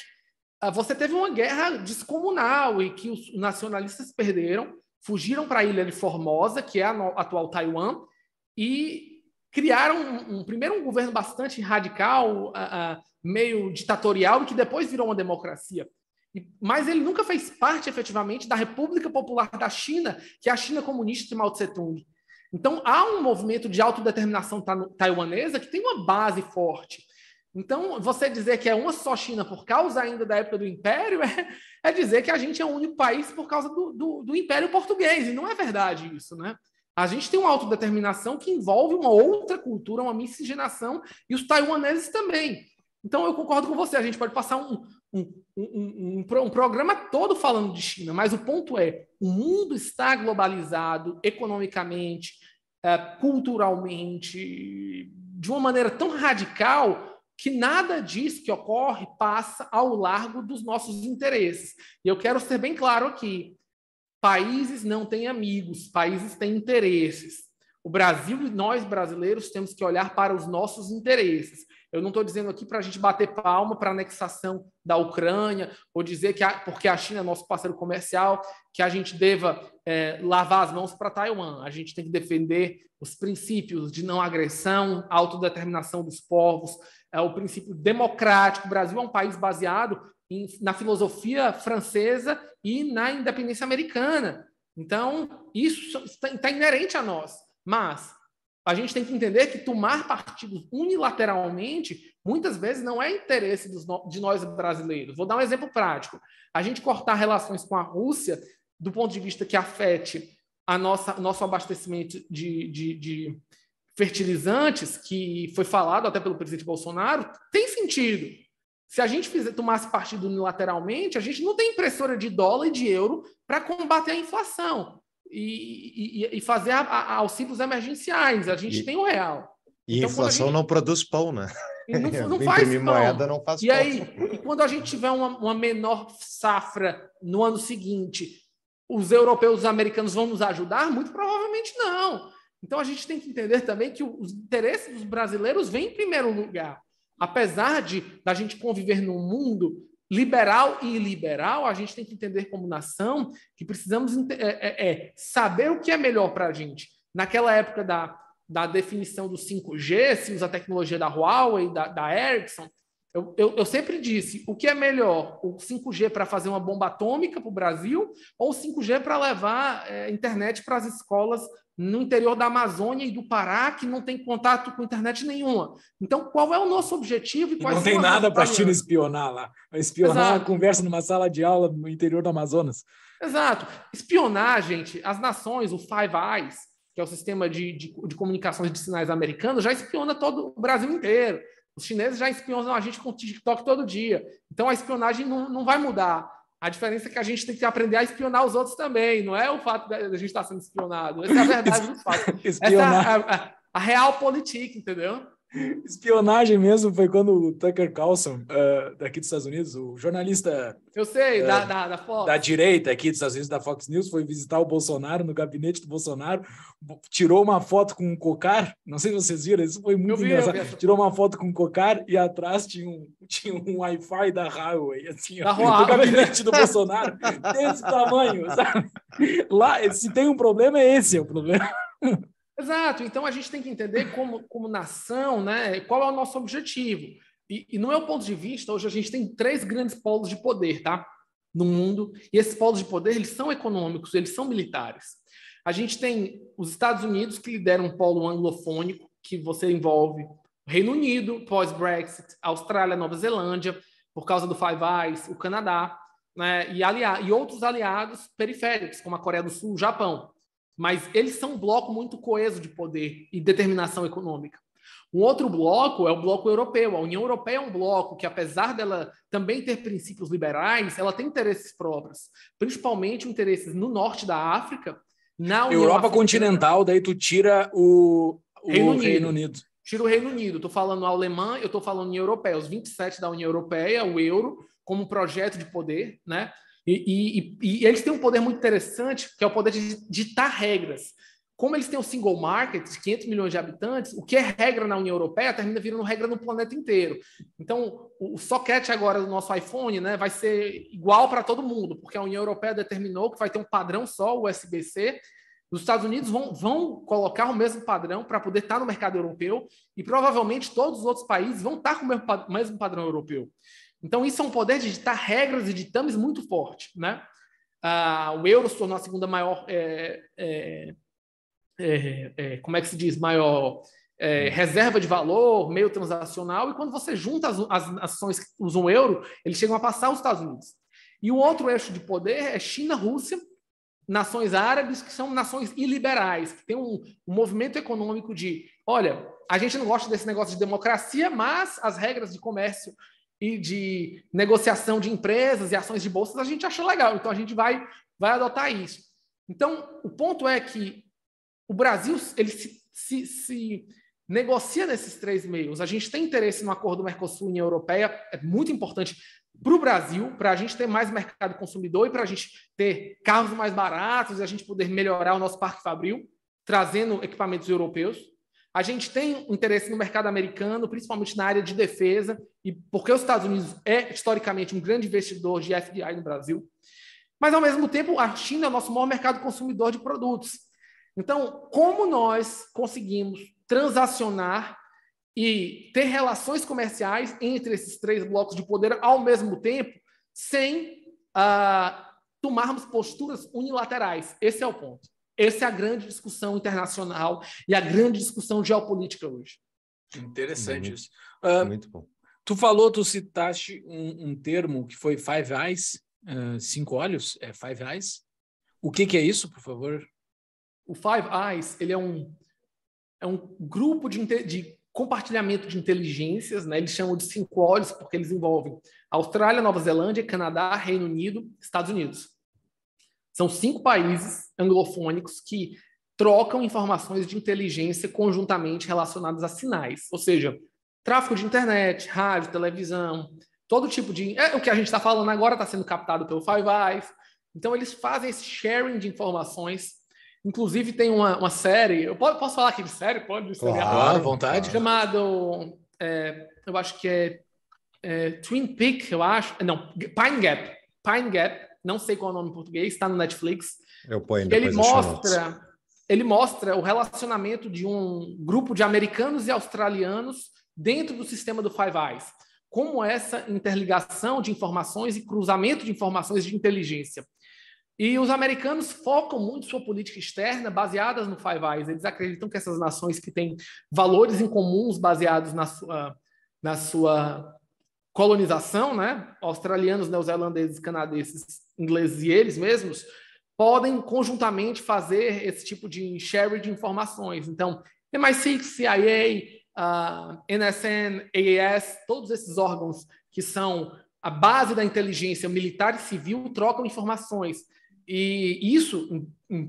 ah, você teve uma guerra descomunal e que os nacionalistas perderam, fugiram para a ilha de Formosa, que é a atual Taiwan, e criaram um, um, primeiro um governo bastante radical, uh, uh, meio ditatorial, e que depois virou uma democracia. Mas ele nunca fez parte efetivamente da República Popular da China, que é a China comunista de Mao Tse-tung. Então, há um movimento de autodeterminação taiwanesa que tem uma base forte. Então, você dizer que é uma só China por causa ainda da época do Império <laughs> é, é dizer que a gente é o único país por causa do, do, do, Império Português. E não é verdade isso, né? A gente tem uma autodeterminação que envolve uma outra cultura, uma miscigenação, e os taiwaneses também. Então, eu concordo com você. A gente pode passar um, um, um, um, programa todo falando de China, mas o ponto é: o mundo está globalizado economicamente, é, culturalmente, de uma maneira tão radical que nada disso que ocorre passa ao largo dos nossos interesses. E eu quero ser bem claro aqui: países não têm amigos, países têm interesses. O Brasil e nós brasileiros temos que olhar para os nossos interesses. Eu não estou dizendo aqui para a gente bater palma para a anexação da Ucrânia, ou dizer que, a, porque a China é nosso parceiro comercial, que a gente deva é, lavar as mãos para Taiwan. A gente tem que defender os princípios de não agressão, autodeterminação dos povos, é, o princípio democrático. O Brasil é um país baseado em, na filosofia francesa e na independência americana. Então, isso está tá inerente a nós. Mas a gente tem que entender que tomar partidos unilateralmente, muitas vezes, não é interesse de nós brasileiros. Vou dar um exemplo prático. A gente cortar relações com a Rússia, do ponto de vista que afete a nossa, nosso abastecimento de, de, de fertilizantes, que foi falado até pelo presidente Bolsonaro, tem sentido. Se a gente fizer, tomasse partido unilateralmente, a gente não tem impressora de dólar e de euro para combater a inflação e, e, e fazer a, a, auxílios emergenciais. A gente e, tem o real. E então, inflação gente... não produz pão, né? E não, <laughs> não faz pão. moeda não faz e pão. aí, e quando a gente tiver uma, uma menor safra no ano seguinte, os europeus e os americanos vão nos ajudar? Muito provavelmente não. Então a gente tem que entender também que os interesses dos brasileiros vêm em primeiro lugar. Apesar de da gente conviver num mundo liberal e iliberal, a gente tem que entender como nação que precisamos é, é, é, saber o que é melhor para a gente. Naquela época da, da definição do 5G, se usa a tecnologia da Huawei, da, da Ericsson, eu, eu, eu, sempre disse, o que é melhor, o 5G para fazer uma bomba atômica para o Brasil ou o 5G para levar é, internet para as escolas no interior da Amazônia e do Pará que não tem contato com internet nenhuma. Então, qual é o nosso objetivo? E quais não tem nada para a China espionar lá. Espionar Exato. uma conversa numa sala de aula no interior do Amazonas. Exato. Espionar, gente, as nações, o Five Eyes, que é o sistema de, de, de comunicações de sinais americano, já espiona todo o Brasil inteiro. Os chineses já espionam a gente com o TikTok todo dia. Então, a espionagem não, não vai mudar. A diferença é que a gente tem que aprender a espionar os outros também. Não é o fato da gente estar tá sendo espionado. Essa é a verdade <laughs> do fato. Essa é a, a, a real política, entendeu? Espionagem mesmo foi quando o Tucker Carlson, uh, daqui dos Estados Unidos, o jornalista. Eu sei, uh, da, ah, da, da, Fox. Da direita aqui dos Estados Unidos, da Fox News, foi visitar o Bolsonaro no gabinete do Bolsonaro, tirou uma foto com um cocar. Não sei se vocês viram, isso foi muito vi, engraçado. Tirou uma foto com um cocar e atrás tinha um, tinha um Wi-Fi da Huawei, assim, da ó, gabinete do <laughs> Bolsonaro, desse tamanho, sabe? Lá, se tem um problema, é esse é o problema. Exato. Então a gente tem que entender como, como nação, né, qual é o nosso objetivo. E, e no meu ponto de vista, hoje a gente tem três grandes polos de poder, tá? No mundo. E esses polos de poder, eles são econômicos, eles são militares. A gente tem os Estados Unidos, que lideram um polo anglofônico, que você envolve Reino Unido, pós-Brexit, Austrália, Nova Zelândia, por causa do Five Eyes, o Canadá, né, e, aliá, e outros aliados periféricos, como a Coreia do Sul, o Japão mas eles são um bloco muito coeso de poder e determinação econômica. Um outro bloco é o bloco europeu. A União Europeia é um bloco que, apesar dela também ter princípios liberais, ela tem interesses próprios, principalmente interesses no norte da África. Na União Europa Africana. continental, daí tu tira o, o Reino, Unido. Reino Unido. Tira o Reino Unido. Estou falando alemã, eu estou falando União Europeia. Os 27 da União Europeia, o euro, como projeto de poder, né? E, e, e, eles têm um poder muito interessante, que é o poder de ditar regras. Como eles têm um single market de 500 milhões de habitantes, o que é regra na União Europeia termina virando regra no planeta inteiro. Então, o socket agora do nosso iPhone né, vai ser igual para todo mundo, porque a União Europeia determinou que vai ter um padrão só, o USB-C, os Estados Unidos vão, vão, colocar o mesmo padrão para poder estar tá no mercado europeu e provavelmente todos os outros países vão estar tá com o mesmo padrão europeu. Então, isso é um poder de ditar regras e ditames muito forte. Né? Ah, o euro se tornou a segunda maior. É, é, é, é como é que se diz? Maior. É, hum. reserva de valor, meio transacional, e quando você junta as, as nações que usam o euro, eles chegam a passar os Estados Unidos. E o outro eixo de poder é China, Rússia, nações árabes, que são nações iliberais, que têm um, um, movimento econômico de: olha, a gente não gosta desse negócio de democracia, mas as regras de comércio e de negociação de empresas e ações de bolsas, a gente acha legal. Então a gente vai, vai adotar isso. Então, o ponto é que o Brasil ele se, se, se negocia nesses três meios. A gente tem interesse no acordo Mercosul-União Europeia, é muito importante para o Brasil, para a gente ter mais mercado consumidor e para a gente ter carros mais baratos e a gente poder melhorar o nosso parque fabril, trazendo equipamentos europeus. A gente tem interesse no mercado americano, principalmente na área de defesa, e porque os Estados Unidos é historicamente um grande investidor de FDI no Brasil. Mas, ao mesmo tempo, a China é o nosso maior mercado consumidor de produtos. Então, como nós conseguimos transacionar e ter relações comerciais entre esses três blocos de poder ao mesmo tempo, sem uh, tomarmos posturas unilaterais? Esse é o ponto. Essa é a grande discussão internacional e a grande discussão geopolítica hoje. Interessante uhum. isso. Uh, muito bom. Tu falou, tu citaste um, um termo que foi Five Eyes, uh, cinco olhos, é Five Eyes. O que, que é isso, por favor? O Five Eyes, ele é um, é um grupo de, de compartilhamento de inteligências, né? eles chamam de cinco olhos porque eles envolvem Austrália, Nova Zelândia, Canadá, Reino Unido, Estados Unidos. São cinco países anglofônicos que trocam informações de inteligência conjuntamente relacionadas a sinais, ou seja, tráfego de internet, rádio, televisão, todo tipo de. É, o que a gente está falando agora está sendo captado pelo Five Eyes. Então, eles fazem esse sharing de informações. Inclusive, tem uma, uma série. Eu posso, posso falar aqui de série? Pode? Claro, vontade. Chamado. É, eu acho que é, é Twin Peak, eu acho. Não, Pine Gap. Pine Gap não sei qual é o nome em português, está no Netflix. Eu ponho ele mostra, ele mostra o relacionamento de um grupo de americanos e australianos dentro do sistema do Five Eyes. Como essa interligação de informações e cruzamento de informações de inteligência. E os americanos focam muito sua política externa baseadas no Five Eyes. Eles acreditam que essas nações que têm valores em comuns baseados na sua, na sua colonização, né? Australianos, neozelandeses, canadenses ingleses e eles mesmos, podem conjuntamente fazer esse tipo de sharing de informações. Então, MI6, CIA, uh, ah, NSN, AES, todos esses órgãos que são a base da inteligência militar e civil trocam informações. E isso,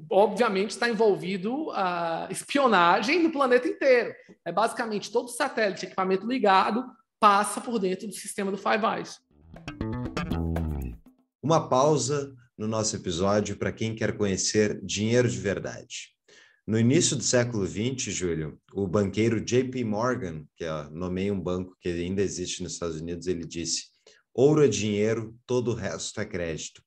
obviamente, está envolvido a espionagem no planeta inteiro. É basicamente todo satélite, equipamento ligado, passa por dentro do sistema do Five Eyes uma pausa no nosso episódio para quem quer conhecer dinheiro de verdade. No início do século XX, Júlio, o banqueiro JP Morgan, que nomeia um banco que ainda existe nos Estados Unidos, ele disse: ouro é dinheiro, todo o resto é crédito.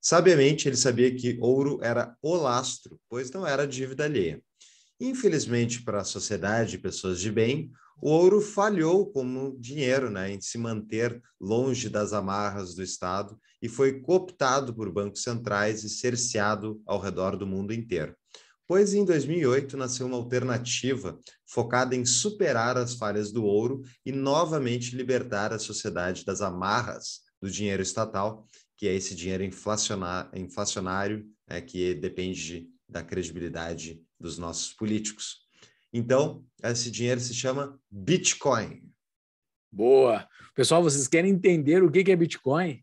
Sabiamente, ele sabia que ouro era o lastro, pois não era dívida alheia. Infelizmente, para a sociedade e pessoas de bem, o ouro falhou como dinheiro, né, em se manter longe das amarras do Estado e foi cooptado por bancos centrais e cerceado ao redor do mundo inteiro. Pois em 2008 nasceu uma alternativa focada em superar as falhas do ouro e novamente libertar a sociedade das amarras do dinheiro estatal, que é esse dinheiro inflacionário, é, que depende da credibilidade dos nossos políticos. Então, esse dinheiro se chama Bitcoin. Boa. Pessoal, vocês querem entender o que é Bitcoin?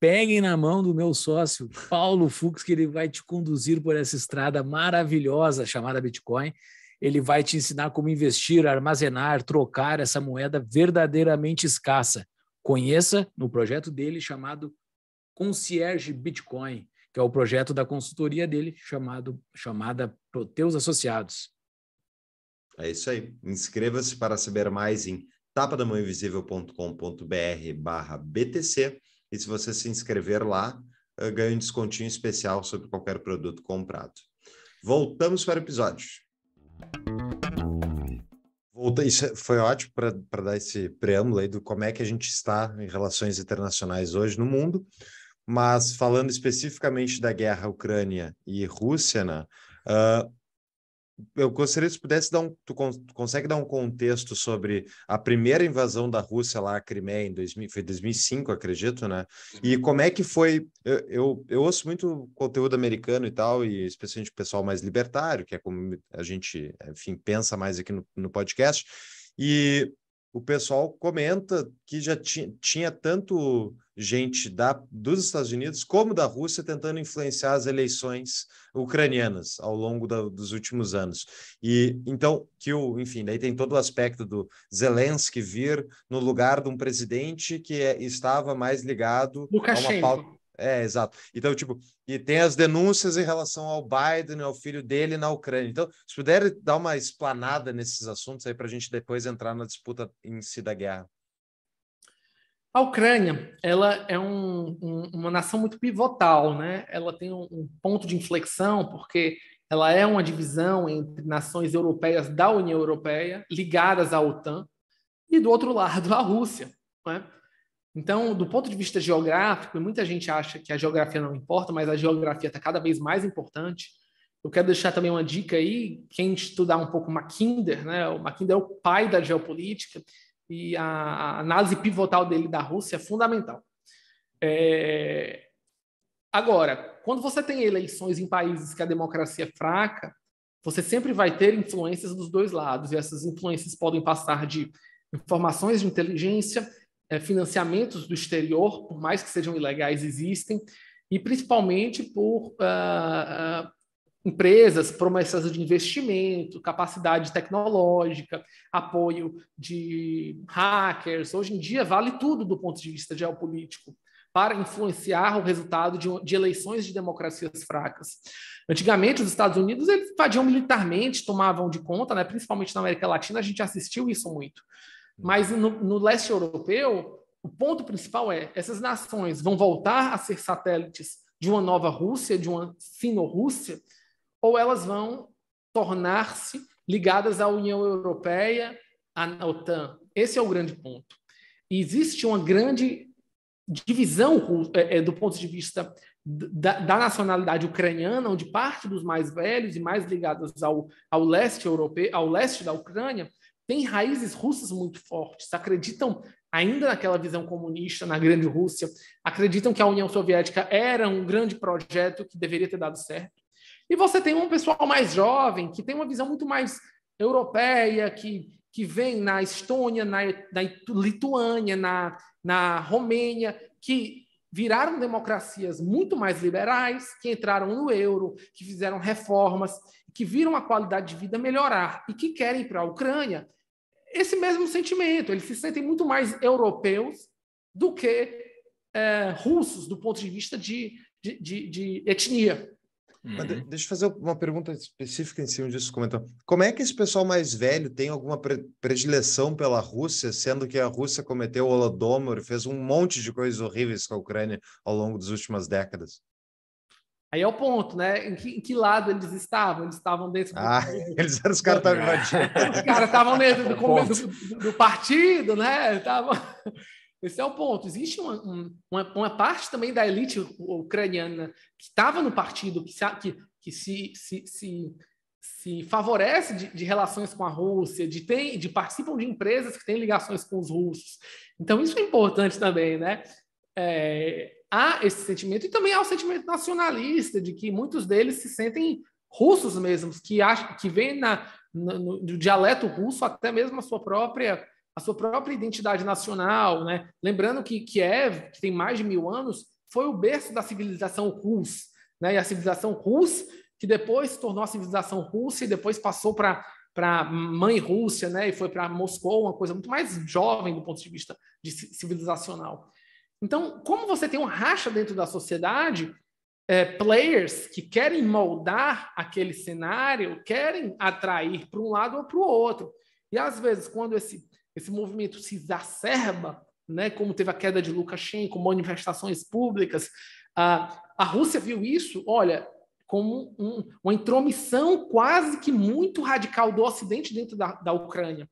Peguem na mão do meu sócio, Paulo Fux, que ele vai te conduzir por essa estrada maravilhosa chamada Bitcoin. Ele vai te ensinar como investir, armazenar, trocar essa moeda verdadeiramente escassa. Conheça no projeto dele chamado Concierge Bitcoin, que é o projeto da consultoria dele chamado chamada Proteus Associados. É isso aí. Inscreva-se para saber mais em tapadamãoinvisível.com.br barra BTC e se você se inscrever lá, eh, ganha um descontinho especial sobre qualquer produto comprado. Voltamos para o episódio. Volta, isso é, foi ótimo para dar esse preâmbulo aí do como é que a gente está em relações internacionais hoje no mundo, mas falando especificamente da guerra Ucrânia e Rússia, né, uh, eu gostaria que pudesse dar um, tu, con, tu, consegue dar um contexto sobre a primeira invasão da Rússia lá à Crimeia em 2000, foi 2005, acredito, né? E uhum. como é que foi? Eu, eu, eu ouço muito conteúdo americano e tal, e especialmente o pessoal mais libertário, que é como a gente, enfim, pensa mais aqui no, no podcast. E o pessoal comenta que já tinha, tinha tanto gente da, dos Estados Unidos como da Rússia tentando influenciar as eleições ucranianas ao longo da, dos últimos anos. E então que o, enfim, daí tem todo o aspecto do Zelensky vir no lugar de um presidente que é, estava mais ligado a uma pauta é, exato. Então, tipo, e tem as denúncias em relação ao Biden, ao filho dele na Ucrânia. Então, se puder dar uma explanada nesses assuntos aí para a gente depois entrar na disputa em si da guerra. A Ucrânia, ela é um, um, uma nação muito pivotal, né? Ela tem um, um, ponto de inflexão porque ela é uma divisão entre nações europeias da União Europeia ligadas à OTAN e do outro lado a Rússia, né? Então, do ponto de vista geográfico, muita gente acha que a geografia não importa, mas a geografia está cada vez mais importante. Eu quero deixar também uma dica aí, quem estudar um pouco Mackinder, né? O Mackinder é o pai da geopolítica e a análise pivotal dele da Rússia é fundamental. É... Agora, quando você tem eleições em países que a democracia é fraca, você sempre vai ter influências dos dois lados, e essas influências podem passar de informações de inteligência, é, financiamentos do exterior, por mais que sejam ilegais, existem, e principalmente por uh, uh, empresas, promessas de investimento, capacidade tecnológica, apoio de hackers. Hoje em dia, vale tudo do ponto de vista geopolítico para influenciar o resultado de, de eleições de democracias fracas. Antigamente, os Estados Unidos eles invadiam militarmente, tomavam de conta, né? principalmente na América Latina, a gente assistiu isso muito. Mas no, no leste europeu, o ponto principal é: essas nações vão voltar a ser satélites de uma nova Rússia, de uma Sino-Rússia, ou elas vão tornar-se ligadas à União Europeia, à OTAN. Esse é o grande ponto. E existe uma grande divisão é, é, do ponto de vista da, da, nacionalidade ucraniana, onde parte dos mais velhos e mais ligados ao, ao leste europeu, ao leste da Ucrânia, tem raízes russas muito fortes, acreditam ainda naquela visão comunista na Grande Rússia, acreditam que a União Soviética era um grande projeto que deveria ter dado certo. E você tem um pessoal mais jovem, que tem uma visão muito mais europeia, que, que vem na Estônia, na, na Lituânia, na, na Romênia, que viraram democracias muito mais liberais, que entraram no euro, que fizeram reformas, que viram a qualidade de vida melhorar e que querem para a Ucrânia esse mesmo sentimento. Eles se sentem muito mais europeus do que é, russos, do ponto de vista de, de, de, de etnia. Uhum. deixa eu fazer uma pergunta específica em cima disso, comentou. Como é que esse pessoal mais velho tem alguma pre predileção pela Rússia, sendo que a Rússia cometeu o Holodomor, fez um monte de coisas horríveis com a Ucrânia ao longo das últimas décadas? Aí é o ponto, né? Em que, em que lado eles estavam? Eles estavam dentro do... Ah, <laughs> eles eram os caras estavam <laughs> invadindo. Os caras estavam dentro do, <laughs> é do, do, partido, né? Estavam... Esse é o ponto. Existe uma, uma, uma parte também da elite ucraniana que estava no partido, que, se, que, que se, se, se, se favorece de, de, relações com a Rússia, de, tem, de participam de empresas que têm ligações com os russos. Então, isso é importante também, né? É, há esse sentimento e também há o sentimento nacionalista de que muitos deles se sentem russos mesmos, que acham que vem na, no, no, do dialeto russo até mesmo a sua própria a sua própria identidade nacional, né? Lembrando que Kiev, é, que tem mais de mil anos, foi o berço da civilização russa, né? E a civilização russa que depois se tornou a civilização russa e depois passou para para mãe Rússia, né? E foi para Moscou, uma coisa muito mais jovem do ponto de vista de civilizacional. Então, como você tem um racha dentro da sociedade, é, players que querem moldar aquele cenário, querem atrair para um lado ou para o outro. E às vezes, quando esse esse movimento se exacerba, né, como teve a queda de Lukashenko, manifestações públicas, a, a Rússia viu isso, olha, como um, uma intromissão quase que muito radical do Ocidente dentro da, da Ucrânia.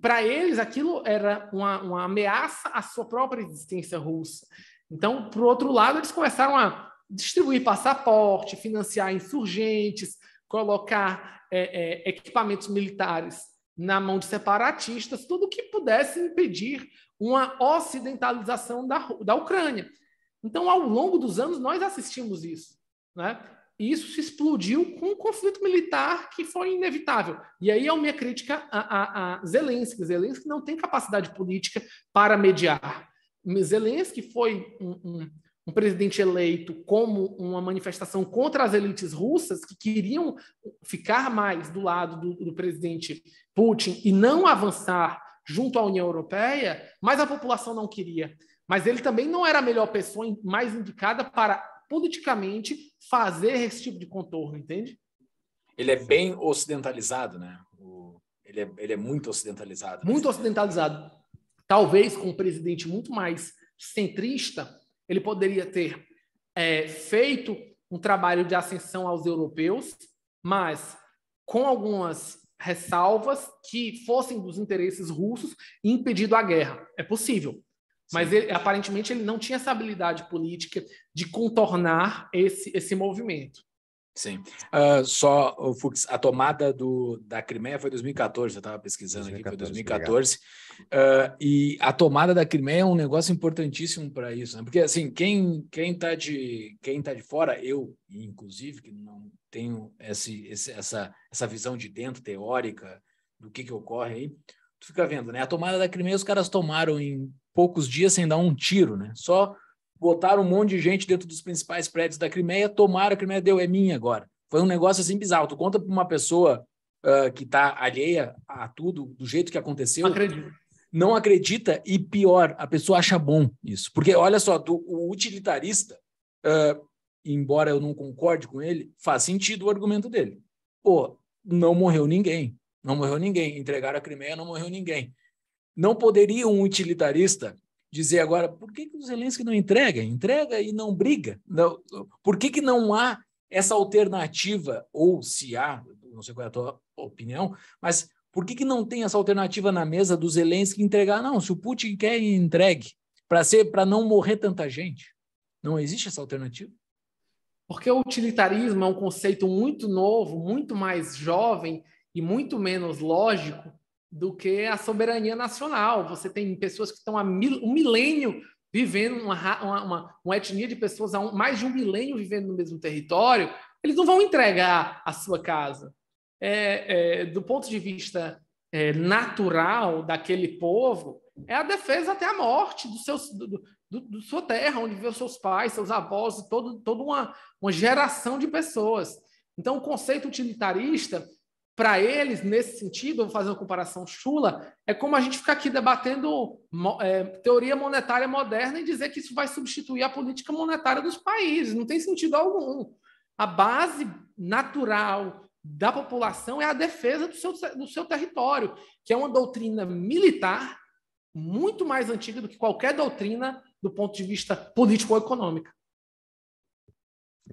Para eles, aquilo era uma, uma ameaça à sua própria existência russa. Então, por outro lado, eles começaram a distribuir passaporte, financiar insurgentes, colocar é, é, equipamentos militares na mão de separatistas, tudo que pudesse impedir uma ocidentalização da, da Ucrânia. Então, ao longo dos anos, nós assistimos isso. Né? E isso se explodiu com um conflito militar que foi inevitável. E aí é a minha crítica a, a, a Zelensky. Zelensky não tem capacidade política para mediar. Zelensky foi um, um um presidente eleito como uma manifestação contra as elites russas que queriam ficar mais do lado do, do presidente Putin e não avançar junto à União Europeia, mas a população não queria. Mas ele também não era a melhor pessoa mais indicada para politicamente fazer esse tipo de contorno, entende? Ele é bem ocidentalizado, né? O... Ele, é, ele é muito ocidentalizado. Né? Muito ocidentalizado. Talvez com um presidente muito mais centrista, ele poderia ter é, feito um trabalho de ascensão aos europeus, mas com algumas ressalvas que fossem dos interesses russos e impedido a guerra. É possível. Mas ele, aparentemente ele não tinha essa habilidade política de contornar esse, esse movimento. Sim. Uh, só, o Fux, a tomada do, da Crimeia foi 2014, eu estava pesquisando 2014, aqui, foi 2014. Uh, ah, e a tomada da Crimeia é um negócio importantíssimo para isso, né? Porque, assim, quem quem está de, quem tá de fora, eu, inclusive, que não tenho esse, esse, essa, essa visão de dentro teórica do que, que ocorre aí, tu fica vendo, né? A tomada da Crimeia os caras tomaram em poucos dias sem dar um tiro, né? Só botaram um monte de gente dentro dos principais prédios da Crimeia, tomaram a Crimeia, deu, é minha agora. Foi um negócio assim bizarro. Tu conta para uma pessoa uh, que está alheia a tudo, do jeito que aconteceu. Acredito. Não acredita e pior, a pessoa acha bom isso. Porque olha só, tu, o utilitarista, uh, embora eu não concorde com ele, faz sentido o argumento dele. Pô, não morreu ninguém. Não morreu ninguém. Entregaram a Crimeia, não morreu ninguém. Não poderia um utilitarista dizer agora, por que, que o Zelensky não entrega? Entrega e não briga. Não, por que, que não há essa alternativa, ou se há, não sei qual é a tua opinião, mas por que, que não tem essa alternativa na mesa do Zelensky entregar? Não, se o Putin quer, entregue, para ser para não morrer tanta gente. Não existe essa alternativa? Porque o utilitarismo é um conceito muito novo, muito mais jovem e muito menos lógico do que a soberania nacional. Você tem pessoas que estão há mil, um milênio vivendo, uma, uma, uma, uma etnia de pessoas há um, mais de um milênio vivendo no mesmo território, eles não vão entregar a sua casa. É, é, do ponto de vista é, natural daquele povo, é a defesa até a morte do seus, do, do, do sua terra, onde viveu seus pais, seus avós, todo, toda uma, uma geração de pessoas. Então, o conceito utilitarista para eles, nesse sentido, vou fazer uma comparação chula, é como a gente ficar aqui debatendo é, teoria monetária moderna e dizer que isso vai substituir a política monetária dos países. Não tem sentido algum. A base natural da população é a defesa do seu, do seu território, que é uma doutrina militar muito mais antiga do que qualquer doutrina do ponto de vista político ou econômico.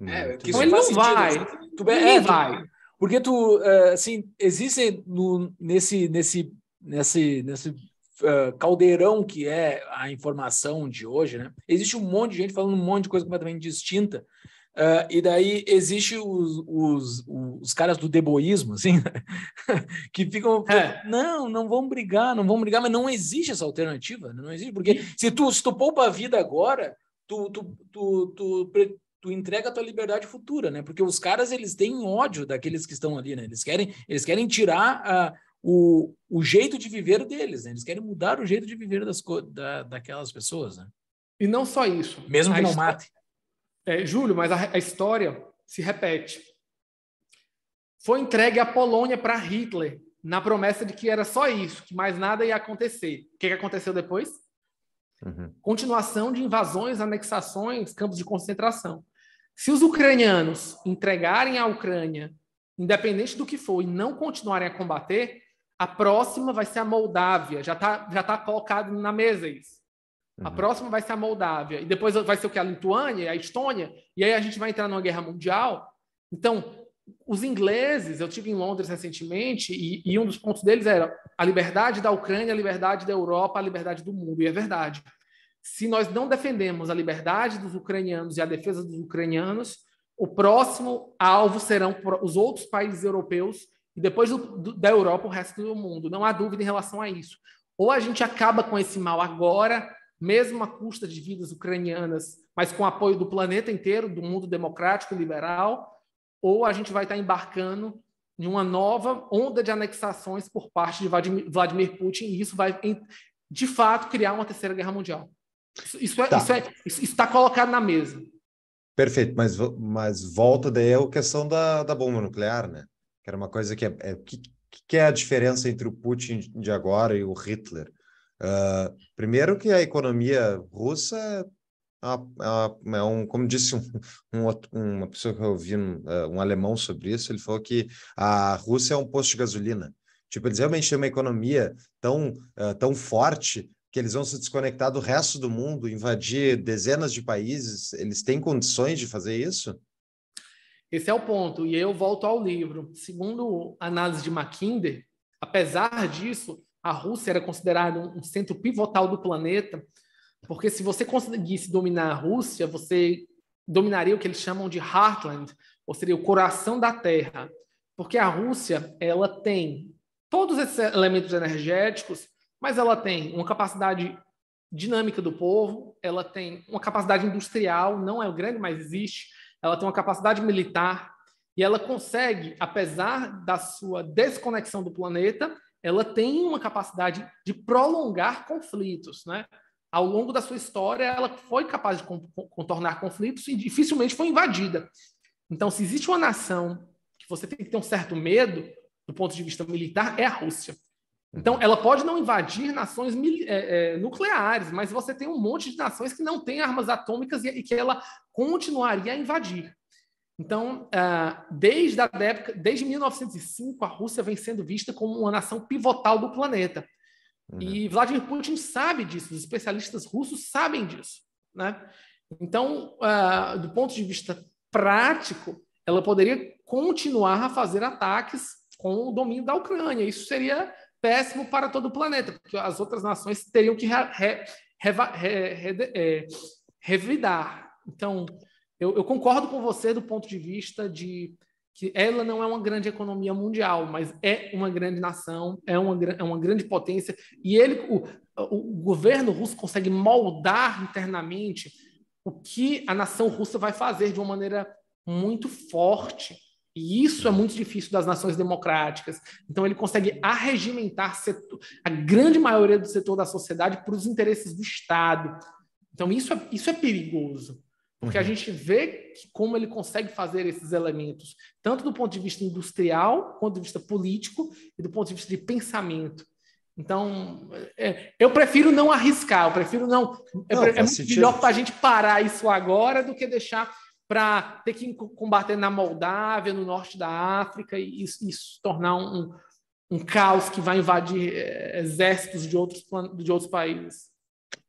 É, hum. então ele não sentido. vai. Tu, é, vai. Porque tu, eh, assim, existem no, nesse, nesse, nesse, nesse eh, caldeirão que é a informação de hoje, né? Existe um monte de gente falando um monte de coisa completamente distinta. Uh, e daí existe os, os, os caras do deboísmo, assim, né? <laughs> que ficam, é. não, não vão brigar, não vão brigar, mas não existe essa alternativa, né? não existe, porque se tu, se tu poupa a vida agora, tu, tu, tu, tu tu entrega a tua liberdade futura, né? Porque os caras, eles têm ódio daqueles que estão ali, né? Eles querem, eles querem tirar a, ah, o, o jeito de viver deles, né? Eles querem mudar o jeito de viver das, da, daquelas pessoas, né? E não só isso. Mesmo que a não mate. É, Júlio, mas a, a história se repete. Foi entregue a Polônia para Hitler, na promessa de que era só isso, que mais nada ia acontecer. O que, que aconteceu depois? Uhum. Continuação de invasões, anexações, campos de concentração. Se os ucranianos entregarem a Ucrânia, independente do que for, e não continuarem a combater, a próxima vai ser a Moldávia. Já está já tá colocado na mesa isso. Uhum. A próxima vai ser a Moldávia. E depois vai ser o que? A Lituânia, a Estônia. E aí a gente vai entrar numa guerra mundial. Então, os ingleses, eu tive em Londres recentemente, e, e, um dos pontos deles era a liberdade da Ucrânia, a liberdade da Europa, a liberdade do mundo. E é verdade se nós não defendemos a liberdade dos ucranianos e a defesa dos ucranianos, o próximo alvo serão os outros países europeus e depois do, do, da Europa o resto do mundo. Não há dúvida em relação a isso. Ou a gente acaba com esse mal agora, mesmo à custa de vidas ucranianas, mas com apoio do planeta inteiro, do mundo democrático e liberal, ou a gente vai estar embarcando em uma nova onda de anexações por parte de Vladimir Putin, e isso vai, de fato, criar uma terceira guerra mundial. É, tá. Isso, é, isso, é, isso está colocado na mesa. Perfeito, mas, mas volta daí a questão da, da bomba nuclear, né? Que era uma coisa que é. é que, que é a diferença entre o Putin de agora e o Hitler? Uh, primeiro que a economia russa é, é um, como disse um, um, uma pessoa que eu ouvi, um, ah, um, alemão sobre isso, ele falou que a Rússia é um posto de gasolina. Tipo, eles realmente têm uma economia tão, uh, tão forte que eles vão se desconectar do resto do mundo, invadir dezenas de países, eles têm condições de fazer isso? Esse é o ponto, e eu volto ao livro. Segundo a análise de Mackinder, apesar disso, a Rússia era considerada um centro pivotal do planeta, porque se você conseguisse dominar a Rússia, você dominaria o que eles chamam de heartland, ou seria o coração da Terra, porque a Rússia ela tem todos esses elementos energéticos mas ela tem uma capacidade dinâmica do povo, ela tem uma capacidade industrial, não é grande, mas existe, ela tem uma capacidade militar, e ela consegue, apesar da sua desconexão do planeta, ela tem uma capacidade de prolongar conflitos, né? Ao longo da sua história, ela foi capaz de contornar conflitos e dificilmente foi invadida. Então, se existe uma nação que você tem que ter um certo medo do ponto de vista militar, é a Rússia. Então, uhum. ela pode não invadir nações é, é, nucleares, mas você tem um monte de nações que não têm armas atômicas e, e que ela continuaria a invadir. Então, ah, desde, a época, desde 1905, a Rússia vem sendo vista como uma nação pivotal do planeta. Uhum. E Vladimir Putin sabe disso, os especialistas russos sabem disso. Né? Então, ah, do ponto de vista prático, ela poderia continuar a fazer ataques com o domínio da Ucrânia. Isso seria péssimo para todo o planeta, porque as outras nações teriam que re, re, re, é, revidar. Então, eu, eu concordo com você do ponto de vista de que ela não é uma grande economia mundial, mas é uma grande nação, é uma, é uma grande potência, e ele, o, o governo russo consegue moldar internamente o que a nação russa vai fazer de uma maneira muito forte. E isso é muito difícil das nações democráticas. Então, ele consegue arregimentar setor, a grande maioria do setor da sociedade para os interesses do Estado. Então, isso é, isso é perigoso. Porque uhum. a gente vê como ele consegue fazer esses elementos, tanto do ponto de vista industrial, quanto do ponto de vista político e do ponto de vista de pensamento. Então, é, eu prefiro não arriscar, eu prefiro não. É, não é, é muito melhor para a gente parar isso agora do que deixar para ter que combater na Moldávia, no norte da África, e isso, tornar um, um caos que vai invadir eh, exércitos de outros, de outros países.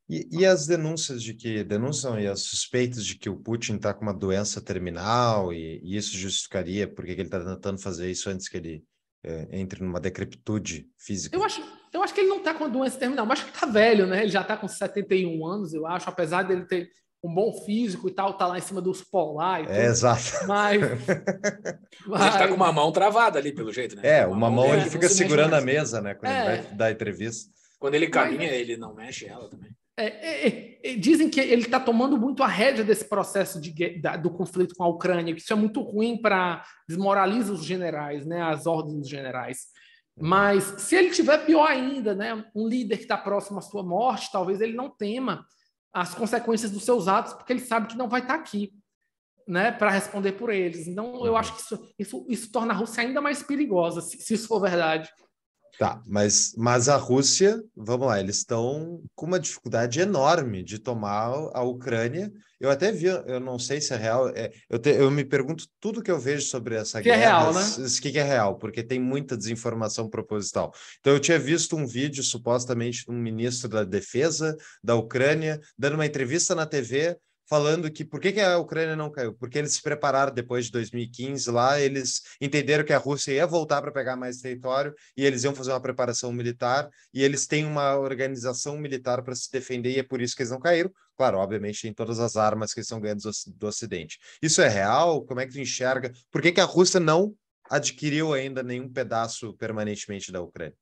E, e, as denúncias de que denunciam e as suspeitas de que o Putin está com uma doença terminal e, e isso justificaria porque ele está tentando fazer isso antes que ele é, entre numa decrepitude física. Eu acho, eu acho que ele não está com a doença terminal, mas que está velho, né? Ele já está com 71 anos, eu acho, apesar dele ter um bom físico e tal, tá lá em cima dos polar. É, exato. Mas, <laughs> mas... A gente tá com uma mão travada ali, pelo jeito, né? É, uma, uma mão, mão é, ele fica segurando a mesa, né? Quando é. ele vai é. dar entrevista. Quando ele caminha, ele não mexe ela também. É, é, é dizem que ele está tomando muito a rédea desse processo de, da, do conflito com a Ucrânia, que isso é muito ruim para desmoraliza os generais, né, as ordens dos generais. Uhum. Mas se ele tiver pior ainda, né, um líder que está próximo à sua morte, talvez ele não tema as consequências dos seus atos, porque ele sabe que não vai estar tá aqui né, para responder por eles. Então, eu uhum. acho que isso, isso, isso torna a Rússia ainda mais perigosa, se, se isso for verdade. Tá, mas, mas a Rússia, vamos lá, eles estão com uma dificuldade enorme de tomar a Ucrânia. Eu até vi, eu não sei se é real, é, eu, te, eu me pergunto tudo que eu vejo sobre essa que é guerra. Que é real, né? O que, que é real, porque tem muita desinformação proposital. Então, eu tinha visto um vídeo, supostamente, de um ministro da Defesa da Ucrânia, dando uma entrevista na TV, falando que por que, que a Ucrânia não caiu? Porque eles se prepararam depois de 2015 lá, eles entenderam que a Rússia ia voltar para pegar mais território e eles iam fazer uma preparação militar e eles têm uma organização militar para se defender e é por isso que eles não caíram. Claro, obviamente tem todas as armas que são ganhas do Ocidente. Isso é real? Como é que tu enxerga? Por que, que a Rússia não adquiriu ainda nenhum pedaço permanentemente da Ucrânia?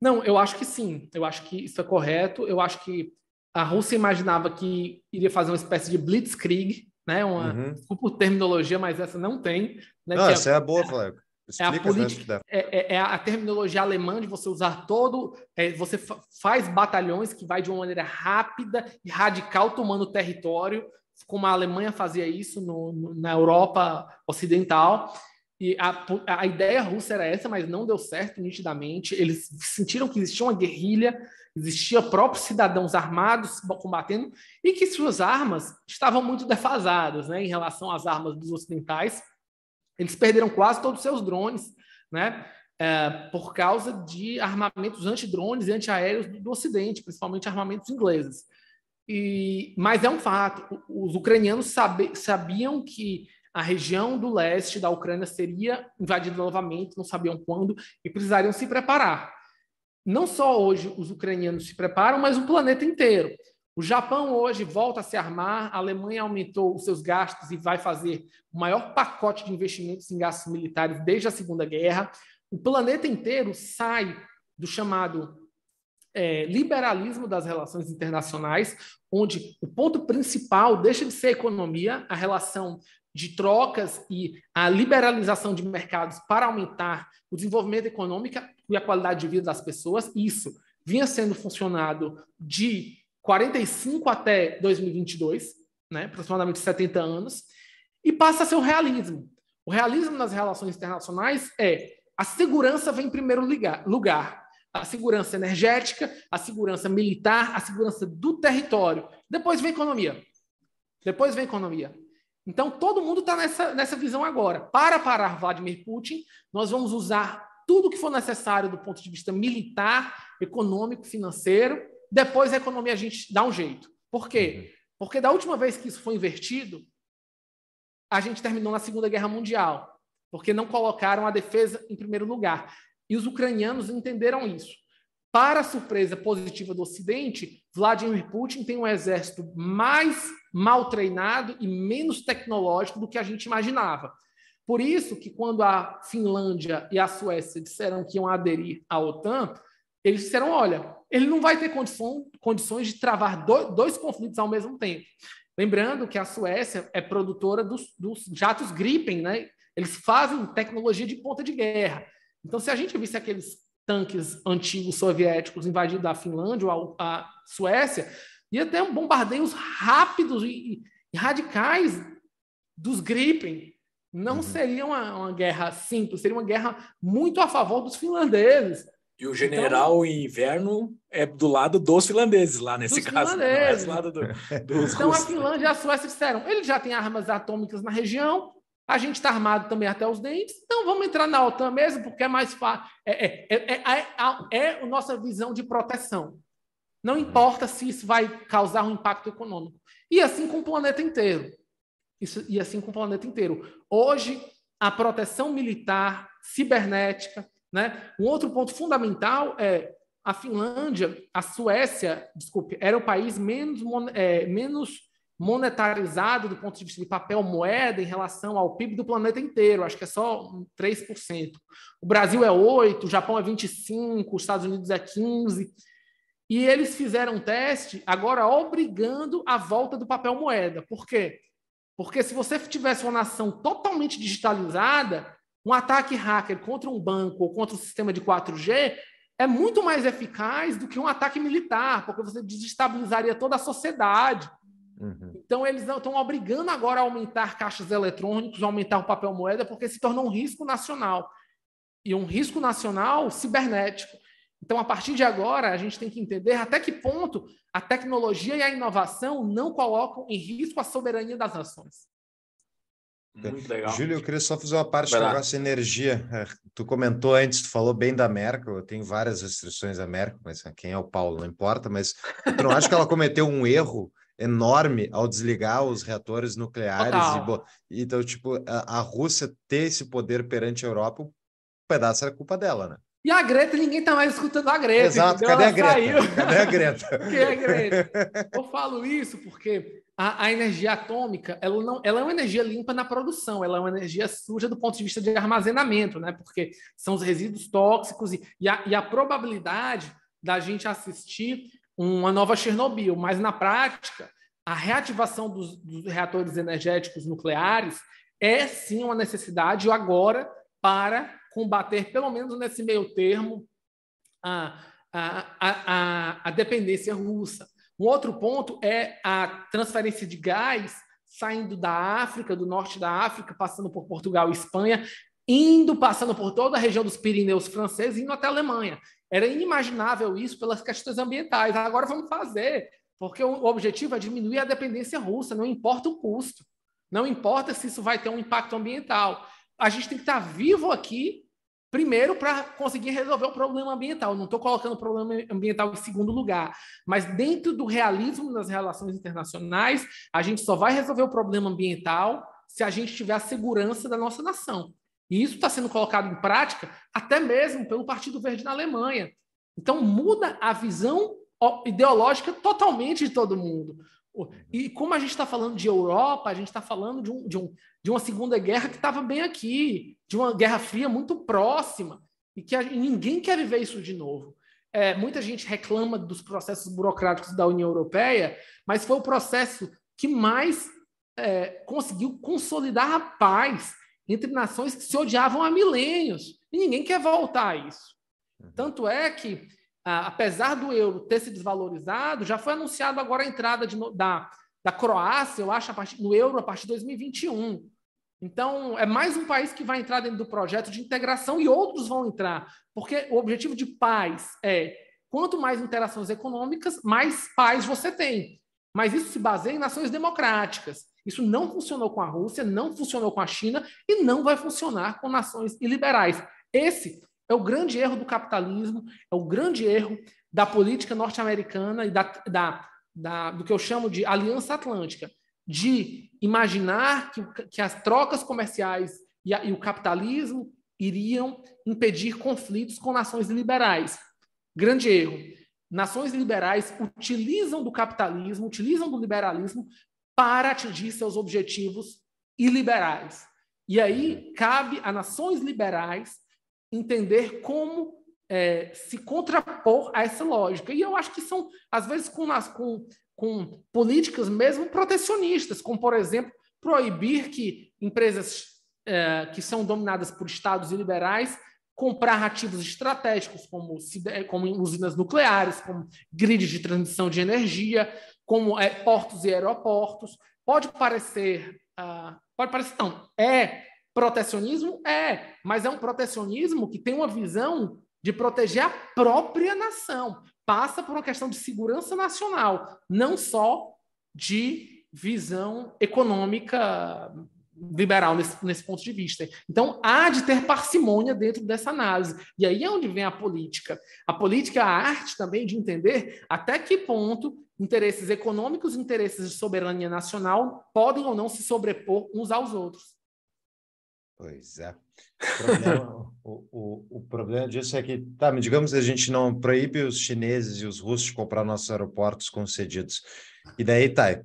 Não, eu acho que sim. Eu acho que isso é correto. Eu acho que a Rússia imaginava que iria fazer uma espécie de blitzkrieg, né? Uma, uhum. Desculpa terminologia, mas essa não tem. Né? Não, é essa é, é boa, Flávio. É a, né, política, é, é, é a terminologia alemã de você usar todo. É, você fa faz batalhões que vai de uma maneira rápida e radical tomando território, como a Alemanha fazia isso no, no, na Europa Ocidental. E a, a ideia russa era essa, mas não deu certo nitidamente. Eles sentiram que existia uma guerrilha Existia próprios cidadãos armados combatendo e que suas armas estavam muito defasadas, né, em relação às armas dos ocidentais. Eles perderam quase todos os seus drones, né, é, por causa de armamentos antidrones e antiaéreos do, do Ocidente, principalmente armamentos ingleses. E, mas é um fato, os ucranianos sabe, sabiam que a região do leste da Ucrânia seria invadida novamente, não sabiam quando, e precisariam se preparar não só hoje os ucranianos se preparam, mas o planeta inteiro. O Japão hoje volta a se armar, a Alemanha aumentou os seus gastos e vai fazer o maior pacote de investimentos em gastos militares desde a Segunda Guerra. O planeta inteiro sai do chamado é, liberalismo das relações internacionais, onde o ponto principal deixa de ser a economia, a relação de trocas e a liberalização de mercados para aumentar o desenvolvimento econômico, e a qualidade de vida das pessoas. Isso vinha sendo funcionado de 45 até 2022, né, aproximadamente 70 anos, e passa a ser o realismo. O realismo nas relações internacionais é a segurança vem em primeiro lugar. A segurança energética, a segurança militar, a segurança do território. Depois vem economia. Depois vem economia. Então, todo mundo está nessa, nessa visão agora. Para parar Vladimir Putin, nós vamos usar tudo que for necessário do ponto de vista militar, econômico, financeiro. Depois a economia a gente dá um jeito. Por quê? Uhum. Porque da última vez que isso foi invertido, a gente terminou na Segunda Guerra Mundial, porque não colocaram a defesa em primeiro lugar. E os ucranianos entenderam isso. Para a surpresa positiva do Ocidente, Vladimir Putin tem um exército mais mal treinado e menos tecnológico do que a gente imaginava. Por isso que quando a Finlândia e a Suécia disseram que iam aderir à OTAN, eles disseram, olha, ele não vai ter condições de travar dois, dois conflitos ao mesmo tempo. Lembrando que a Suécia é produtora dos, dos jatos Gripen, né? Eles fazem tecnologia de ponta de guerra. Então, se a gente visse aqueles tanques antigos soviéticos invadindo a Finlândia ou a, a Suécia, ia ter bombardeios rápidos e, e radicais dos Gripen, não uhum. seria uma, uma, guerra simples, seria uma guerra muito a favor dos finlandeses. E o então, general então, em inverno é do lado dos finlandeses, lá nesse caso. Não é do lado do, <laughs> dos então russos. a Finlândia e a Suécia disseram: eles já têm armas atômicas na região, a gente está armado também até os dentes, então vamos entrar na OTAN mesmo, porque é mais fácil. É, é, é, é, é, a nossa visão de proteção. Não importa se isso vai causar um impacto econômico. E assim com o planeta inteiro. Isso, e assim com o planeta inteiro. Hoje, a proteção militar, cibernética, né? Um outro ponto fundamental é a Finlândia, a Suécia, desculpe, era o país menos, é, menos monetarizado do ponto de vista de papel moeda em relação ao PIB do planeta inteiro, acho que é só 3%. O Brasil é 8%, o Japão é 25%, os Estados Unidos é 15%. E eles fizeram um teste agora obrigando a volta do papel moeda. Por quê? Porque se você tivesse uma nação totalmente digitalizada, um ataque hacker contra um banco ou contra um sistema de 4G é muito mais eficaz do que um ataque militar, porque você desestabilizaria toda a sociedade. Uhum. Então, eles estão obrigando agora a aumentar caixas eletrônicos, aumentar o papel moeda, porque se tornou um risco nacional. E um risco nacional cibernético. Então, a partir de agora, a gente tem que entender até que ponto a tecnologia e a inovação não colocam em risco a soberania das nações. Muito uhum. legal. Júlio, eu queria só fazer uma parte do negócio de energia. É, tu comentou antes, tu falou bem da Merkel, eu tenho várias restrições à Merkel, mas assim, quem é o Paulo não importa, mas eu não acho que ela <laughs> cometeu um erro enorme ao desligar os reatores nucleares? E, então, tipo, a, a Rússia ter esse poder perante a Europa, um pedaço era culpa dela, né? E a Greta, ninguém tá mais escutando a Greta. Exato, cadê a Greta? Saiu. cadê a Greta? <laughs> a Greta? Eu falo isso porque a, a, energia atômica, ela, não, ela é uma energia limpa na produção, ela é uma energia suja do ponto de vista de armazenamento, né? Porque são os resíduos tóxicos e, e, a, e a probabilidade da gente assistir uma nova Chernobyl, mas na prática, a reativação dos, dos reatores energéticos nucleares é sim uma necessidade agora para combater, pelo menos nesse meio termo, a, a, a, a dependência russa. Um outro ponto é a transferência de gás saindo da África, do norte da África, passando por Portugal e Espanha, indo, passando por toda a região dos Pirineus franceses, indo até a Alemanha. Era inimaginável isso pelas questões ambientais. Agora vamos fazer, porque o objetivo é diminuir a dependência russa, não importa o custo, não importa se isso vai ter um impacto ambiental. A gente tem que estar vivo aqui Primeiro, para conseguir resolver o problema ambiental. Não estou colocando o problema ambiental em segundo lugar, mas dentro do realismo das relações internacionais, a gente só vai resolver o problema ambiental se a gente tiver a segurança da nossa nação. E isso está sendo colocado em prática até mesmo pelo Partido Verde na Alemanha. Então, muda a visão ideológica totalmente de todo mundo. Uhum. E como a gente está falando de Europa, a gente está falando de, um, de, um, de uma Segunda Guerra que estava bem aqui, de uma Guerra Fria muito próxima, e que a, e ninguém quer viver isso de novo. É, muita gente reclama dos processos burocráticos da União Europeia, mas foi o processo que mais é, conseguiu consolidar a paz entre nações que se odiavam há milênios. E ninguém quer voltar a isso. Uhum. Tanto é que ah, apesar do euro ter se desvalorizado, já foi anunciado agora a entrada de, da, da Croácia, eu acho, partir, no euro a partir de 2021. Então, é mais um país que vai entrar dentro do projeto de integração e outros vão entrar, porque o objetivo de paz é quanto mais interações econômicas, mais paz você tem. Mas isso se baseia em nações democráticas. Isso não funcionou com a Rússia, não funcionou com a China e não vai funcionar com nações iliberais. Esse é o grande erro do capitalismo, é o grande erro da política norte-americana e da, da, da, do que eu chamo de aliança atlântica, de imaginar que, que as trocas comerciais e, a, e o capitalismo iriam impedir conflitos com nações liberais. Grande erro. Nações liberais utilizam do capitalismo, utilizam do liberalismo para atingir seus objetivos iliberais. E aí cabe a nações liberais entender como é, se contrapor a essa lógica. E eu acho que são, às vezes, com, as, com, com políticas mesmo protecionistas, como, por exemplo, proibir que empresas é, que são dominadas por estados liberais comprar ativos estratégicos, como, como usinas nucleares, como grids de transmissão de energia, como é, portos e aeroportos. Pode parecer. Uh, pode parecer, não, é Protecionismo? É, mas é um protecionismo que tem uma visão de proteger a própria nação. Passa por uma questão de segurança nacional, não só de visão econômica liberal nesse, nesse ponto de vista. Então, há de ter parcimônia dentro dessa análise. E aí é onde vem a política. A política é a arte também de entender até que ponto interesses econômicos, interesses de soberania nacional podem ou não se sobrepor uns aos outros. Pois é. O problema, o, o, o problema disso é que, tá, digamos que a gente não proíbe os chineses e os russos de comprar nossos aeroportos concedidos. E daí, tá,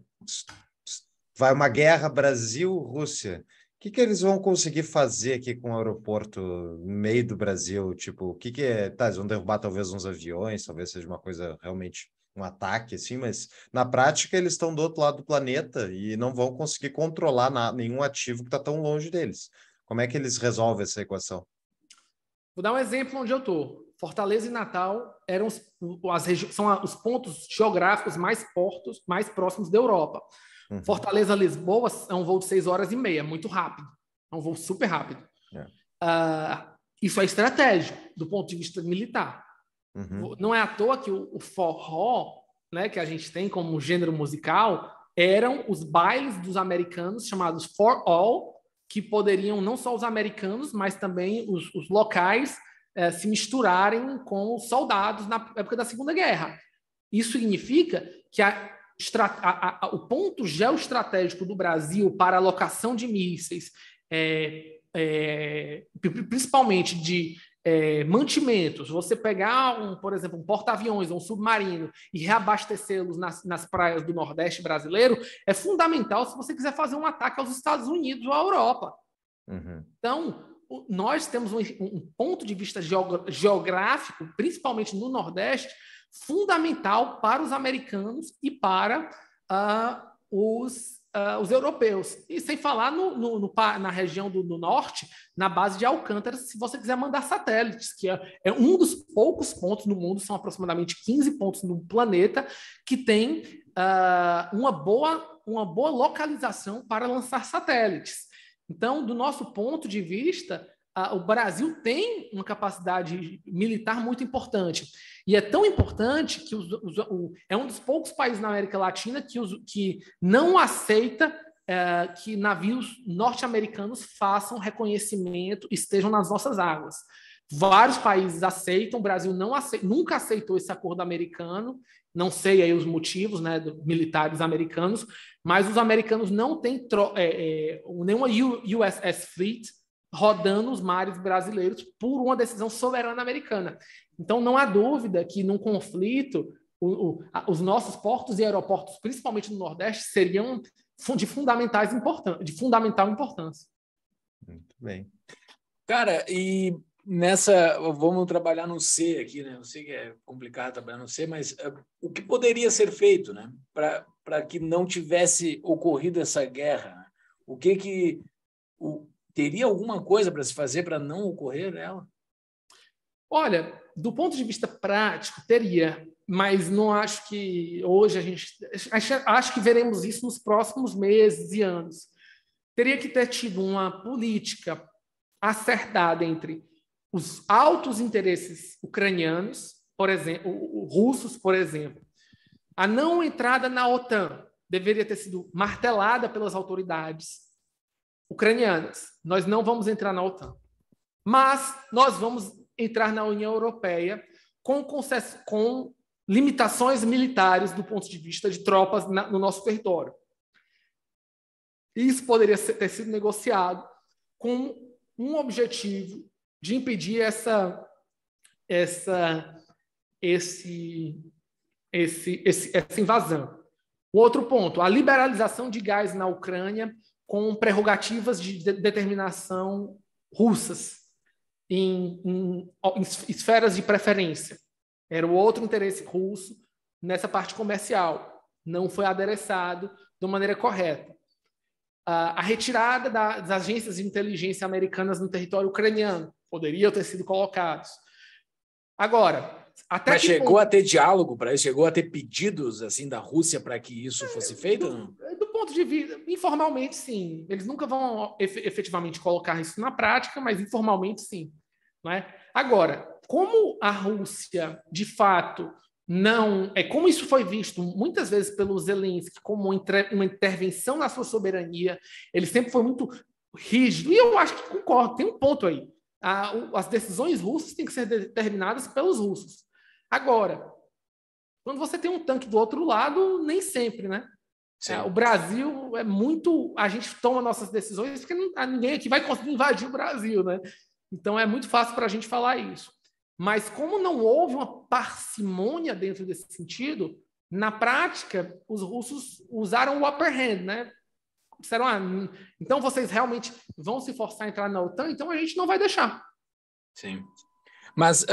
vai uma guerra Brasil-Rússia. O que, que eles vão conseguir fazer aqui com o aeroporto no meio do Brasil? Tipo, o que, que é. Tá, eles vão derrubar talvez uns aviões, talvez seja uma coisa realmente um ataque, assim, mas na prática eles estão do outro lado do planeta e não vão conseguir controlar nada, nenhum ativo que está tão longe deles. Como é que eles resolvem essa equação? Vou dar um exemplo onde eu estou. Fortaleza e Natal eram os, as, são os pontos geográficos mais, portos, mais próximos da Europa. Uhum. Fortaleza Lisboa é um voo de seis horas e meia, muito rápido. É um voo super rápido. Uh, isso é estratégico do ponto de vista militar. Uhum. Não é à toa que o, o forró, né, que a gente tem como gênero musical, eram os bailes dos americanos chamados for all que poderiam não só os americanos, mas também os, os locais eh, se misturarem com os soldados na época da Segunda Guerra. Isso significa que a, a, a, o ponto geoestratégico do Brasil para a alocação de mísseis, é, é, principalmente de é, mantimentos, você pegar, um, por exemplo, um porta-aviões ou um submarino e reabastecê-los nas, nas praias do Nordeste brasileiro, é fundamental se você quiser fazer um ataque aos Estados Unidos ou à Europa. Uhum. Então, nós temos um, um, ponto de vista geográfico, principalmente no Nordeste, fundamental para os americanos e para uh, os uh, os europeus. E sem falar no, no, no na região do, do, norte, na base de Alcântara, se você quiser mandar satélites, que é, é, um dos poucos pontos no mundo, são aproximadamente 15 pontos no planeta, que tem uh, uma, boa, uma boa localização para lançar satélites. Então, do nosso ponto de vista, o Brasil tem uma capacidade militar muito importante. E é tão importante que os, os, o, é um dos poucos países na América Latina que, os, que não aceita é, que navios norte-americanos façam reconhecimento, estejam nas nossas águas. Vários países aceitam, o Brasil não aceita, nunca aceitou esse acordo americano, não sei aí os motivos, né, militares americanos, mas os americanos não têm é, é, nenhuma USS Fleet, rodando os mares brasileiros por uma decisão soberana americana. Então, não há dúvida que num conflito, o, o, a, os nossos portos e aeroportos, principalmente no Nordeste, seriam de, fundamentais importan de fundamental importância. Muito bem. Cara, e nessa vamos trabalhar no C aqui, né? Eu sei que é complicado trabalhar no C, mas uh, o que poderia ser feito, né, para que não tivesse ocorrido essa guerra? Né? O que que teria alguma coisa para se fazer para não ocorrer ela? Olha, do ponto de vista prático, teria, mas não acho que hoje a gente. Acho, que veremos isso nos próximos meses e anos. Teria que ter tido uma política acertada entre os altos interesses ucranianos, por exemplo, russos, por exemplo, a não entrada na OTAN deveria ter sido martelada pelas autoridades ucranianas. Nós não vamos entrar na OTAN. Mas nós vamos entrar na União Europeia com, concesso, com limitações militares do ponto de vista de tropas na, no nosso território. Isso poderia ser, ter sido negociado com um objetivo de impedir essa, essa, esse, esse, esse, essa invasão. outro ponto, a liberalização de gás na Ucrânia com prerrogativas de determinação russas em, em, em esferas de preferência. Era o outro interesse russo nessa parte comercial. Não foi adereçado de maneira correta. A, a retirada da, das agências de inteligência americanas no território ucraniano poderia ter sido colocados. Agora, até Mas chegou ponto... a ter diálogo para isso? Chegou a ter pedidos assim da Rússia para que isso é, fosse feito? ponto de vista, informalmente, sim. Eles nunca vão efetivamente colocar isso na prática, mas informalmente, sim. Né? Agora, como a Rússia, de fato, não. é Como isso foi visto muitas vezes pelo Zelensky como uma intervenção na sua soberania, ele sempre foi muito rígido. E eu acho que concordo, tem um ponto aí. As decisões russas têm que ser determinadas pelos russos. Agora, quando você tem um tanque do outro lado, nem sempre, né? É, o Brasil é muito. A gente toma nossas decisões porque não, ah, ninguém aqui vai conseguir invadir o Brasil, né? Então é muito fácil para a gente falar isso. Mas como não houve uma parcimônia dentro desse sentido, na prática, os russos usaram o upper hand, né? Disseram, ah, então vocês realmente vão se forçar a entrar na OTAN, então a gente não vai deixar. Sim. Mas, uh,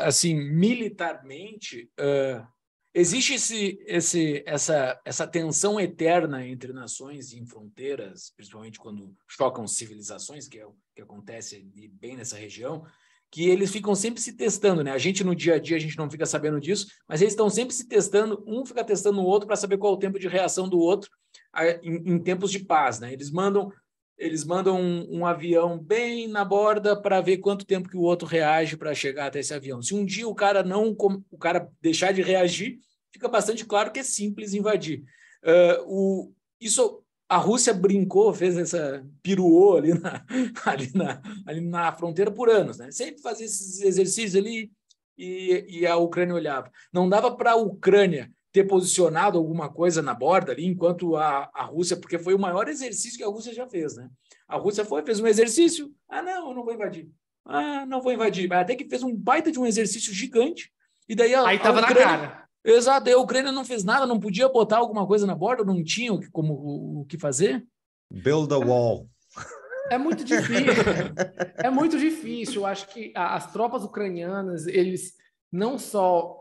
assim, militarmente, uh, Existe esse, esse, essa, essa tensão eterna entre nações e em fronteiras, principalmente quando chocam civilizações, que é o que acontece bem nessa região, que eles ficam sempre se testando, né? A gente no dia a dia a gente não fica sabendo disso, mas eles estão sempre se testando, um fica testando o outro para saber qual é o tempo de reação do outro em, em tempos de paz, né? Eles mandam eles mandam um, um, avião bem na borda para ver quanto tempo que o outro reage para chegar até esse avião. Se um dia o cara não o cara deixar de reagir, fica bastante claro que é simples invadir. Uh, o, isso a Rússia brincou, fez essa piruô ali na, <laughs> ali na, ali na fronteira por anos, né? Sempre fazia esses exercícios ali e, e a Ucrânia olhava. Não dava para a Ucrânia ter posicionado alguma coisa na borda ali, enquanto a, a Rússia, porque foi o maior exercício que a Rússia já fez, né? A Rússia foi, fez um exercício, ah, não, eu não vou invadir. Ah, não vou invadir. Até que fez um baita de um exercício gigante, e daí a, Aí tava a Ucrânia, na cara. Exato, a Ucrânia não fez nada, não podia botar alguma coisa na borda, não tinha o que, como, o, o que fazer. Build a wall. É muito difícil. é muito difícil. Eu acho que as tropas ucranianas, eles não só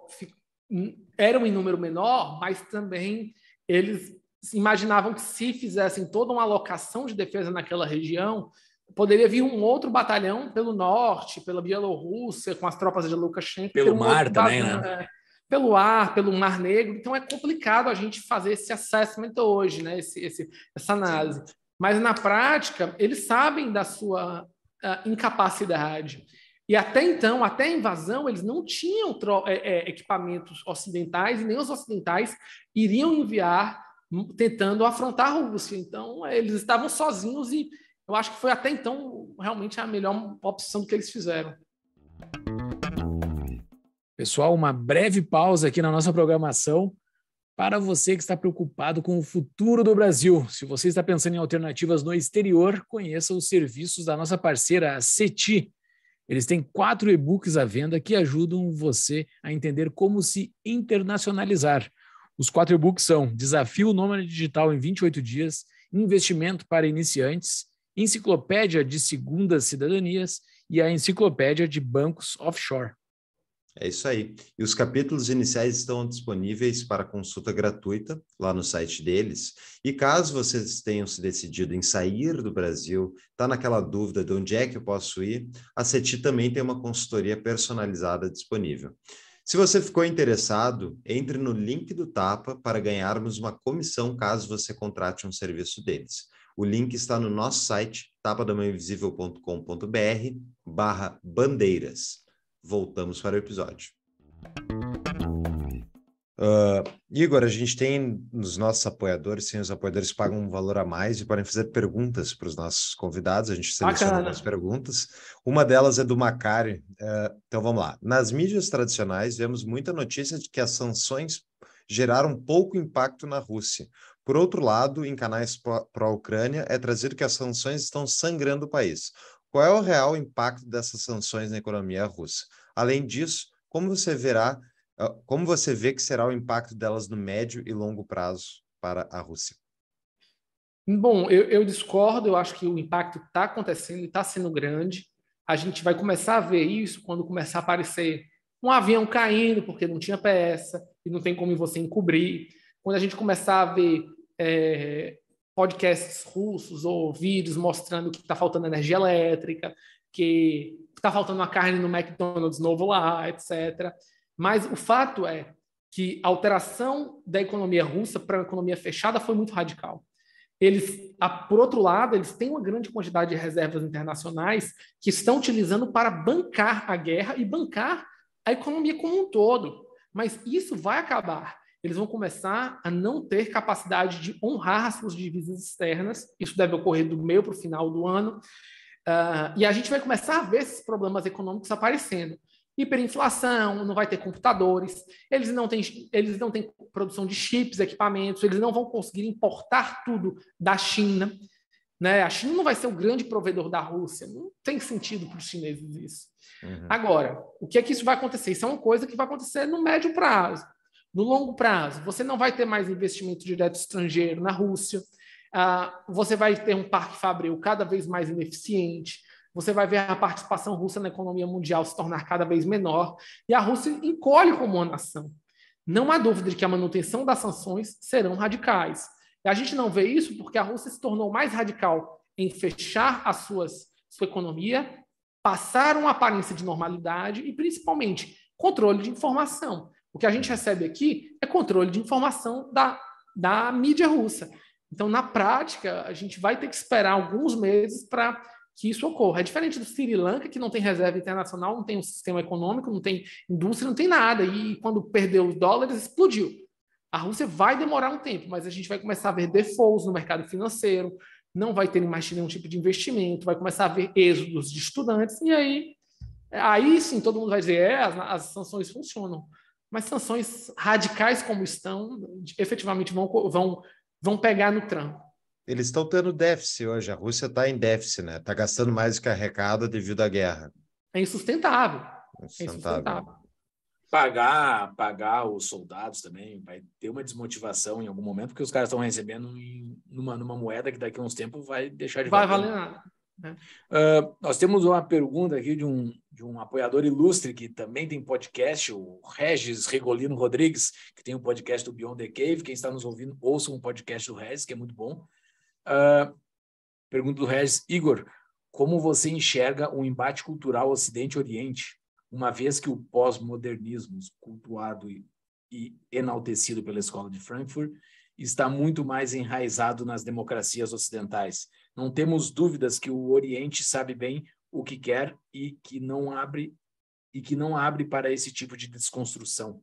eram em número menor, mas também eles imaginavam que se fizessem toda uma alocação de defesa naquela região, poderia vir um outro batalhão pelo norte, pela Bielorrússia, com as tropas de Lukashenko. Pelo um mar também, batalhão, né? É, pelo ar, pelo Mar Negro. Então é complicado a gente fazer esse assessment hoje, né? Esse, esse essa análise. Sim. Mas na prática, eles sabem da sua uh, incapacidade. E até então, até a invasão, eles não tinham é, é, equipamentos ocidentais e nem os ocidentais iriam enviar hum, tentando afrontar a Rússia. Então, é, eles estavam sozinhos e eu acho que foi até então realmente a melhor opção que eles fizeram. Pessoal, uma breve pausa aqui na nossa programação para você que está preocupado com o futuro do Brasil. Se você está pensando em alternativas no exterior, conheça os serviços da nossa parceira a CETI. Eles têm quatro e-books à venda que ajudam você a entender como se internacionalizar. Os quatro e-books são Desafio Nômade Digital em 28 Dias, Investimento para Iniciantes, Enciclopédia de Segundas Cidadanias e a Enciclopédia de Bancos Offshore. É isso aí. E os capítulos iniciais estão disponíveis para consulta gratuita lá no site deles. E caso vocês tenham se decidido em sair do Brasil, tá naquela dúvida de onde é que eu posso ir, a CETI também tem uma consultoria personalizada disponível. Se você ficou interessado, entre no link do Tapa para ganharmos uma comissão caso você contrate um serviço deles. O link está no nosso site, tapadamainvisível.com.br barra bandeiras voltamos para o episódio. Uh, Igor, a gente tem nos nossos apoiadores, sim, os apoiadores pagam um valor a mais e podem fazer perguntas para os nossos convidados. A gente seleciona as perguntas. Uma delas é do Macari. Uh, então vamos lá. Nas mídias tradicionais, vemos muita notícia de que as sanções geraram pouco impacto na Rússia. Por outro lado, em canais pró-Ucrânia, é trazido que as sanções estão sangrando o país. Qual é o real impacto dessas sanções na economia russa? Além disso, como você verá, ah, como você vê que será o impacto delas no médio e longo prazo para a Rússia? Bom, eu, eu discordo, eu acho que o impacto está acontecendo e está sendo grande. A gente vai começar a ver isso quando começar a aparecer um avião caindo porque não tinha peça e não tem como você encobrir. Quando a gente começar a ver é, podcasts russos ou vídeos mostrando que está faltando energia elétrica, que está faltando a carne no McDonald's novo lá, etc. Mas o fato é que a alteração da economia russa para a economia fechada foi muito radical. Eles, por outro lado, eles têm uma grande quantidade de reservas internacionais que estão utilizando para bancar a guerra e bancar a economia como um todo. Mas isso vai acabar eles vão começar a não ter capacidade de honrar as suas divisas externas. Isso deve ocorrer do meio para o final do ano. Uh, e a gente vai começar a ver esses problemas econômicos aparecendo. Hiperinflação, não vai ter computadores, eles não têm, eles não têm produção de chips, equipamentos, eles não vão conseguir importar tudo da China. Né? A China não vai ser o grande provedor da Rússia. Não tem sentido para os chineses isso. Uhum. Agora, o que é que isso vai acontecer? Isso é uma coisa que vai acontecer no médio prazo. No longo prazo, você não vai ter mais investimento direto estrangeiro na Rússia, ah, você vai ter um parque fabril cada vez mais ineficiente, você vai ver a participação russa na economia mundial se tornar cada vez menor, e a Rússia encolhe como uma nação. Não há dúvida de que a manutenção das sanções serão radicais. E a gente não vê isso porque a Rússia se tornou mais radical em fechar as suas, sua economia, passar uma aparência de normalidade e, principalmente, controle de informação. O que a gente recebe aqui é controle de informação da, da mídia russa. Então, na prática, a gente vai ter que esperar alguns meses para que isso ocorra. É diferente do Sri Lanka, que não tem reserva internacional, não tem um sistema econômico, não tem indústria, não tem nada. E quando perdeu os dólares, explodiu. A Rússia vai demorar um tempo, mas a gente vai começar a ver defaults no mercado financeiro, não vai ter mais nenhum tipo de investimento, vai começar a ver êxodos de estudantes, e aí, aí sim todo mundo vai dizer: é, as, as sanções funcionam. Mas sanções radicais como estão, efetivamente vão, vão, vão pegar no trampo. Eles estão tendo déficit hoje. A Rússia está em déficit, né? Está gastando mais do que arrecada devido à guerra. É insustentável. É é insustentável. É insustentável. Pagar, pagar os soldados também vai ter uma desmotivação em algum momento, porque os caras estão recebendo em, numa, numa moeda que daqui a uns tempos vai deixar de valer. Vai valer né? nada. Uh, nós temos uma pergunta aqui de um, de um apoiador ilustre que também tem podcast, o Regis Regolino Rodrigues, que tem o um podcast do Beyond the Cave. Quem está nos ouvindo, ouça um podcast do Regis, que é muito bom. Uh, pergunta do Regis: Igor, como você enxerga o um embate cultural Ocidente-Oriente, uma vez que o pós-modernismo, cultuado e, e enaltecido pela escola de Frankfurt, está muito mais enraizado nas democracias ocidentais. Não temos dúvidas que o Oriente sabe bem o que quer e que não abre e que não abre para esse tipo de desconstrução.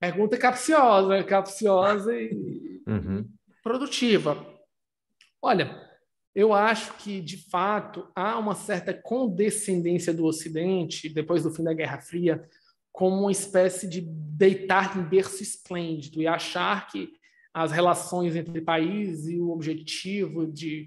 Pergunta capciosa, capciosa e uhum. produtiva. Olha, eu acho que, de fato, há uma certa condescendência do Ocidente, depois do fim da Guerra Fria, como uma espécie de deitar em berço esplêndido e achar que as relações entre países e o objetivo de,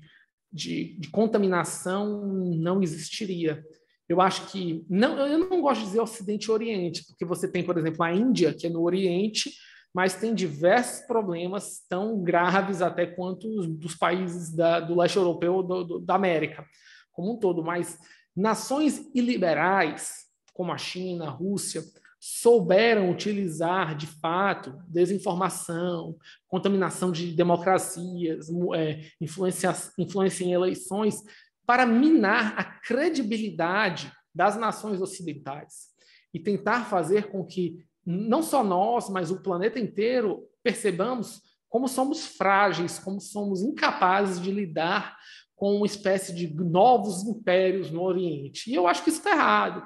de, de contaminação não existiria. Eu acho que não, eu não gosto de dizer Ocidente e Oriente, porque você tem, por exemplo, a Índia, que é no Oriente, mas tem diversos problemas tão graves até quanto os dos países da, do leste europeu do, do, da América como um todo. Mas nações iliberais, como a China, a Rússia, souberam utilizar de fato desinformação, contaminação de democracias, é, influência, influência em eleições, para minar a credibilidade das nações ocidentais e tentar fazer com que não só nós, mas o planeta inteiro percebamos como somos frágeis, como somos incapazes de lidar com uma espécie de novos impérios no Oriente. E eu acho que isso está errado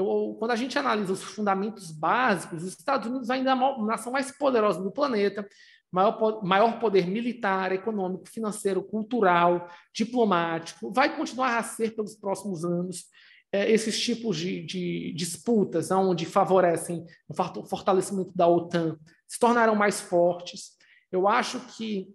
eu, quando a gente analisa os fundamentos básicos, os Estados Unidos ainda é a nação mais poderosa do planeta, maior, maior poder militar, econômico, financeiro, cultural, diplomático, vai continuar a ser pelos próximos anos. É, esses tipos de, de, disputas, onde favorecem o fortalecimento da OTAN, se tornaram mais fortes. Eu acho que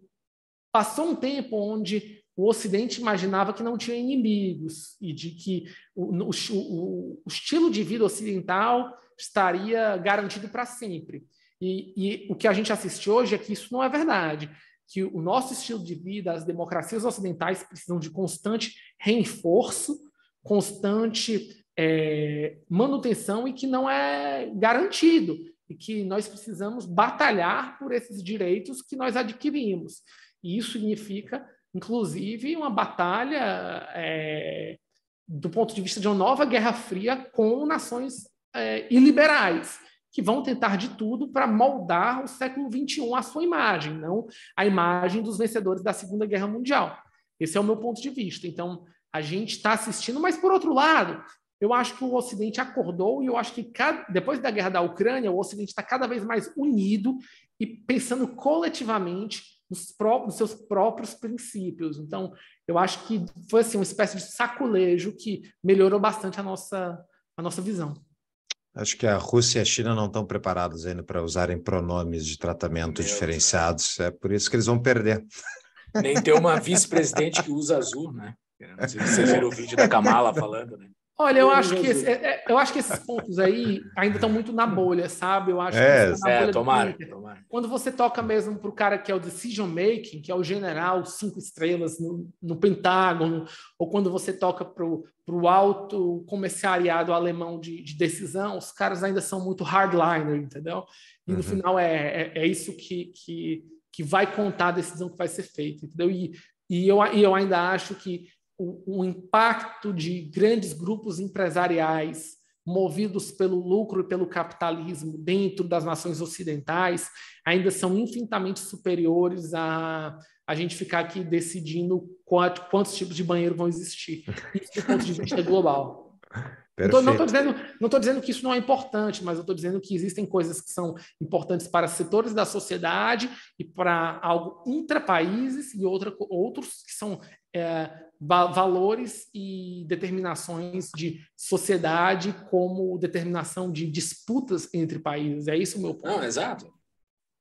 passou um tempo onde o Ocidente imaginava que não tinha inimigos e de que o, o, o, estilo de vida ocidental estaria garantido para sempre. E, e, o que a gente assiste hoje é que isso não é verdade, que o nosso estilo de vida, as democracias ocidentais precisam de constante reforço, constante é, manutenção e que não é garantido e que nós precisamos batalhar por esses direitos que nós adquirimos. E isso significa inclusive uma batalha é, do ponto de vista de uma nova Guerra Fria com nações é, iliberais, que vão tentar de tudo para moldar o século XXI à sua imagem, não a imagem dos vencedores da Segunda Guerra Mundial. Esse é o meu ponto de vista. Então, a gente está assistindo, mas por outro lado, eu acho que o Ocidente acordou e eu acho que cada, depois da guerra da Ucrânia, o Ocidente está cada vez mais unido e pensando coletivamente nos, pró nos seus próprios princípios. Então, eu acho que foi assim, uma espécie de saculejo que melhorou bastante a nossa, a nossa visão. Acho que a Rússia e a China não estão preparados ainda para usarem pronomes de tratamento Meu diferenciados. Deus. É por isso que eles vão perder. Nem ter uma vice-presidente que usa azul, né? Não sei se você viu o vídeo da Kamala falando, né? Olha, eu acho, que esse, é, é, eu acho que esses pontos aí ainda estão muito na bolha, sabe? Eu acho é, que tá é, é tomara, tomara. Quando você toca mesmo para o cara que é o decision making, que é o general cinco estrelas no, no Pentágono, ou quando você toca para o alto comerciariado alemão de, de, decisão, os caras ainda são muito hardliner, entendeu? E no uhum. final é, é, é, isso que, que, que vai contar a decisão que vai ser feita, entendeu? E, e, eu, e eu ainda acho que o, o impacto de grandes grupos empresariais movidos pelo lucro e pelo capitalismo dentro das nações ocidentais ainda são infinitamente superiores a a gente ficar aqui decidindo quantos, quantos tipos de banheiro vão existir. Isso do ponto de vista <laughs> global. Perfeito. Não estou dizendo, não dizendo que isso não é importante, mas eu estou dizendo que existem coisas que são importantes para setores da sociedade e para algo intra países e outra, outros que são é, valores e determinações de sociedade como determinação de disputas entre países. É isso o meu ponto? Não, exato.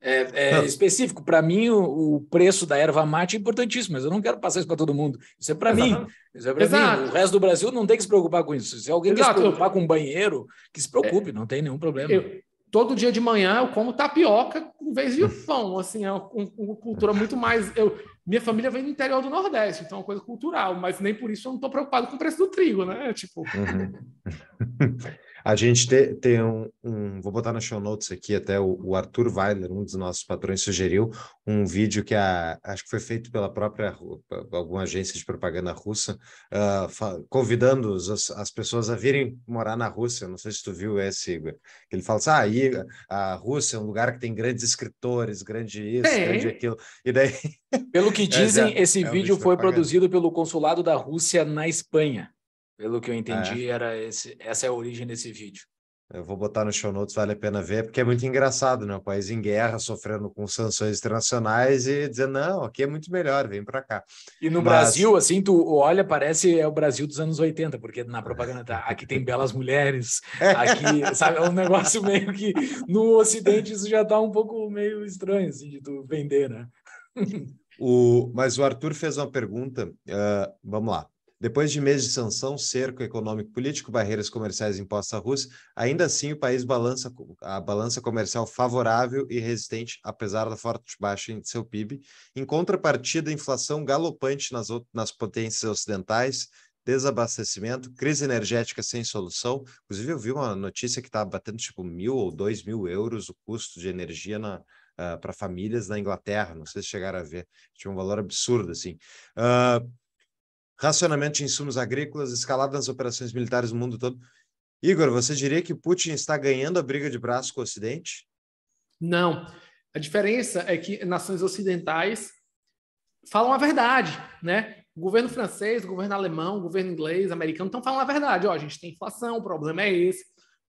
É, é específico. Para mim, o, o, preço da erva mate é importantíssimo, mas eu não quero passar isso para todo mundo. Isso é para mim. Isso é para mim. O resto do Brasil não tem que se preocupar com isso. Se alguém Exato. quer se preocupar com um banheiro, que se preocupe, é, não tem nenhum problema. Eu, todo dia de manhã eu como tapioca em vez de <laughs> pão. Assim, é uma, uma, cultura muito mais. Eu, minha família vem do interior do Nordeste, então é uma coisa cultural, mas nem por isso eu não estou preocupado com o preço do trigo, né? Tipo. Uhum. <laughs> A gente tem, tem um, um, Vou botar na show notes aqui, até o, o, Arthur Weiler, um dos nossos patrões, sugeriu um vídeo que a, acho que foi feito pela própria alguma agência de propaganda russa, uh, convidando as, as pessoas a virem morar na Rússia. Não sei se tu viu esse, Igor. Ele fala assim: ah, aí a Rússia é um lugar que tem grandes escritores, grande isso, é. grande aquilo. E daí. Pelo que <laughs> é, dizem, é, esse é, vídeo foi produzido pelo consulado da Rússia na Espanha. Pelo que eu entendi, é. era esse, essa é a origem desse vídeo. Eu vou botar no show notes, vale a pena ver, porque é muito engraçado, né? O país em guerra, sofrendo com sanções internacionais e dizendo, não, aqui é muito melhor, vem para cá. E no Mas... Brasil, assim, tu olha, parece é o Brasil dos anos 80, porque na é. propaganda tá, <laughs> aqui tem belas mulheres, é. aqui, sabe, é um negócio meio que no Ocidente isso já tá um pouco meio estranho, assim, de tu vender, né? o... Mas o Arthur fez uma pergunta, uh, vamos lá. Depois de meses de sanção, cerco econômico-político, barreiras comerciais impostas à Rússia, ainda assim o país balança a balança comercial favorável e resistente, apesar da forte baixa em seu PIB. Em contrapartida, inflação galopante nas, nas potências ocidentais, desabastecimento, crise energética sem solução. Inclusive, eu vi uma notícia que estava tá batendo tipo mil ou dois mil euros o custo de energia na, Uh, ah, para famílias na Inglaterra, não sei se chegaram a ver, tinha um valor absurdo, assim. Uh, racionamento de insumos agrícolas, escalada nas operações militares no mundo todo. Igor, você diria que Putin está ganhando a briga de braço com o Ocidente? Não. A diferença é que nações ocidentais falam a verdade, né? O governo francês, o governo alemão, o governo inglês, americano, então falam a verdade. Ó, a gente tem inflação, o problema é esse.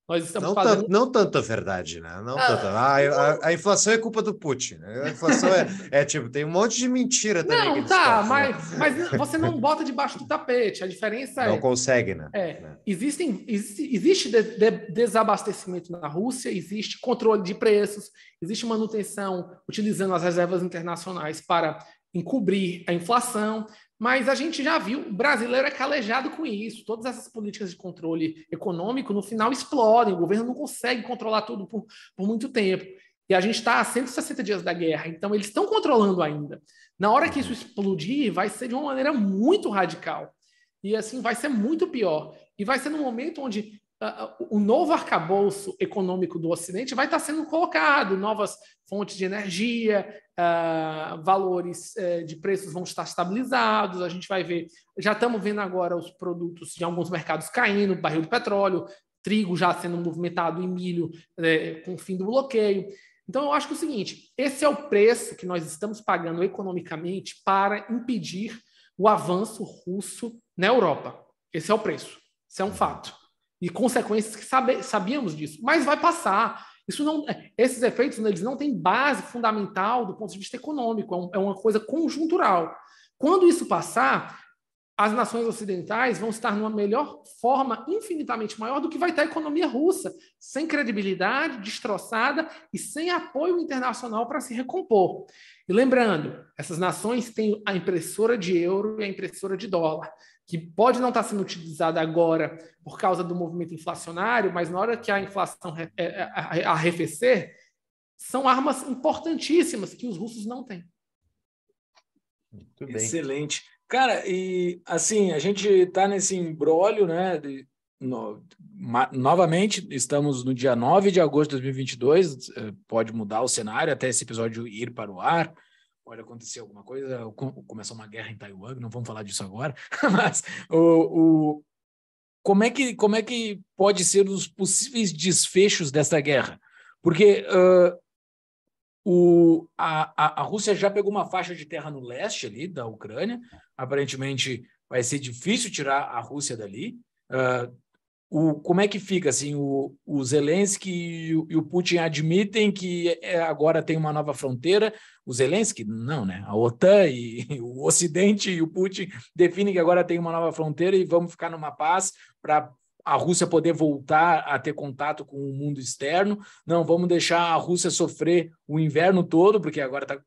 Nós estamos não, fazendo... não tanta verdade, né? Não ah, tanta. Ah, a, a, inflação é culpa do Putin. Né? A inflação é, é, tipo, tem um monte de mentira também. Não, tá, né? mas, né? mas você não bota debaixo do tapete. A diferença não é. Não consegue, né? É, né? existem, existe, existe de, de, desabastecimento na Rússia, existe controle de preços, existe manutenção utilizando as reservas internacionais para encobrir a inflação. Mas a gente já viu, o brasileiro é calejado com isso. Todas essas políticas de controle econômico, no final, explodem. O governo não consegue controlar tudo por, por muito tempo. E a gente está a 160 dias da guerra, então eles estão controlando ainda. Na hora que isso explodir, vai ser de uma maneira muito radical. E assim, vai ser muito pior. E vai ser no momento onde o novo arcabouço econômico do Ocidente vai estar sendo colocado, novas fontes de energia, ah, valores eh, de preços vão estar estabilizados, a gente vai ver, já estamos vendo agora os produtos de alguns mercados caindo, barril de petróleo, trigo já sendo movimentado e milho eh, com o fim do bloqueio. Então, eu acho que é o seguinte: esse é o preço que nós estamos pagando economicamente para impedir o avanço russo na Europa. Esse é o preço, isso é um fato e consequências que sabe, sabíamos disso, mas vai passar. Isso não, é, esses efeitos né, eles não têm base fundamental do ponto de vista econômico, é, um, é uma coisa conjuntural. Quando isso passar, as nações ocidentais vão estar numa melhor forma infinitamente maior do que vai estar a economia russa, sem credibilidade, destroçada e sem apoio internacional para se recompor. E lembrando, essas nações têm a impressora de euro e a impressora de dólar que pode não estar sendo utilizada agora por causa do movimento inflacionário, mas na hora que a inflação é, é, arrefecer, são armas importantíssimas que os russos não têm. Excelente. Cara, e assim, a gente está nesse imbróglio, né? De, no, ma, novamente, estamos no dia 9 de agosto de 2022, eh, pode mudar o cenário até esse episódio ir para o ar, pode acontecer alguma coisa, começar uma guerra em Taiwan, não vamos falar disso agora, <laughs> mas o, o, como, é que, como é que pode ser os possíveis desfechos dessa guerra? Porque uh, o, a, a, Rússia já pegou uma faixa de terra no leste ali da Ucrânia, aparentemente vai ser difícil tirar a Rússia dali. Uh, o, como é que fica assim? O, o Zelensky e o, e o Putin admitem que é, agora tem uma nova fronteira, o Zelensky? Não, né? A OTAN e, <laughs> o Ocidente e o Putin definem que agora tem uma nova fronteira e vamos ficar numa paz para a Rússia poder voltar a ter contato com o mundo externo. Não, vamos deixar a Rússia sofrer o inverno todo, porque agora está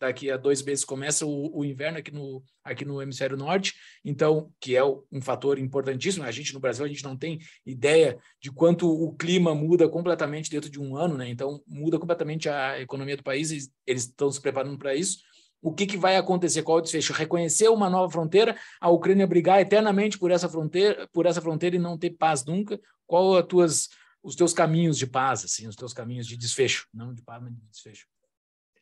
daqui a dois meses começa o, o, inverno aqui no, aqui no hemisfério norte, então, que é um fator importantíssimo. A gente no Brasil, a gente não tem ideia de quanto o clima muda completamente dentro de um ano, né? Então, muda completamente a economia do país e eles estão se preparando para isso. O que, que vai acontecer? Qual é o desfecho? Reconhecer uma nova fronteira, a Ucrânia brigar eternamente por essa fronteira, por essa fronteira e não ter paz nunca. Qual as tuas os teus caminhos de paz, assim, os teus caminhos de desfecho, não de paz, mas de desfecho.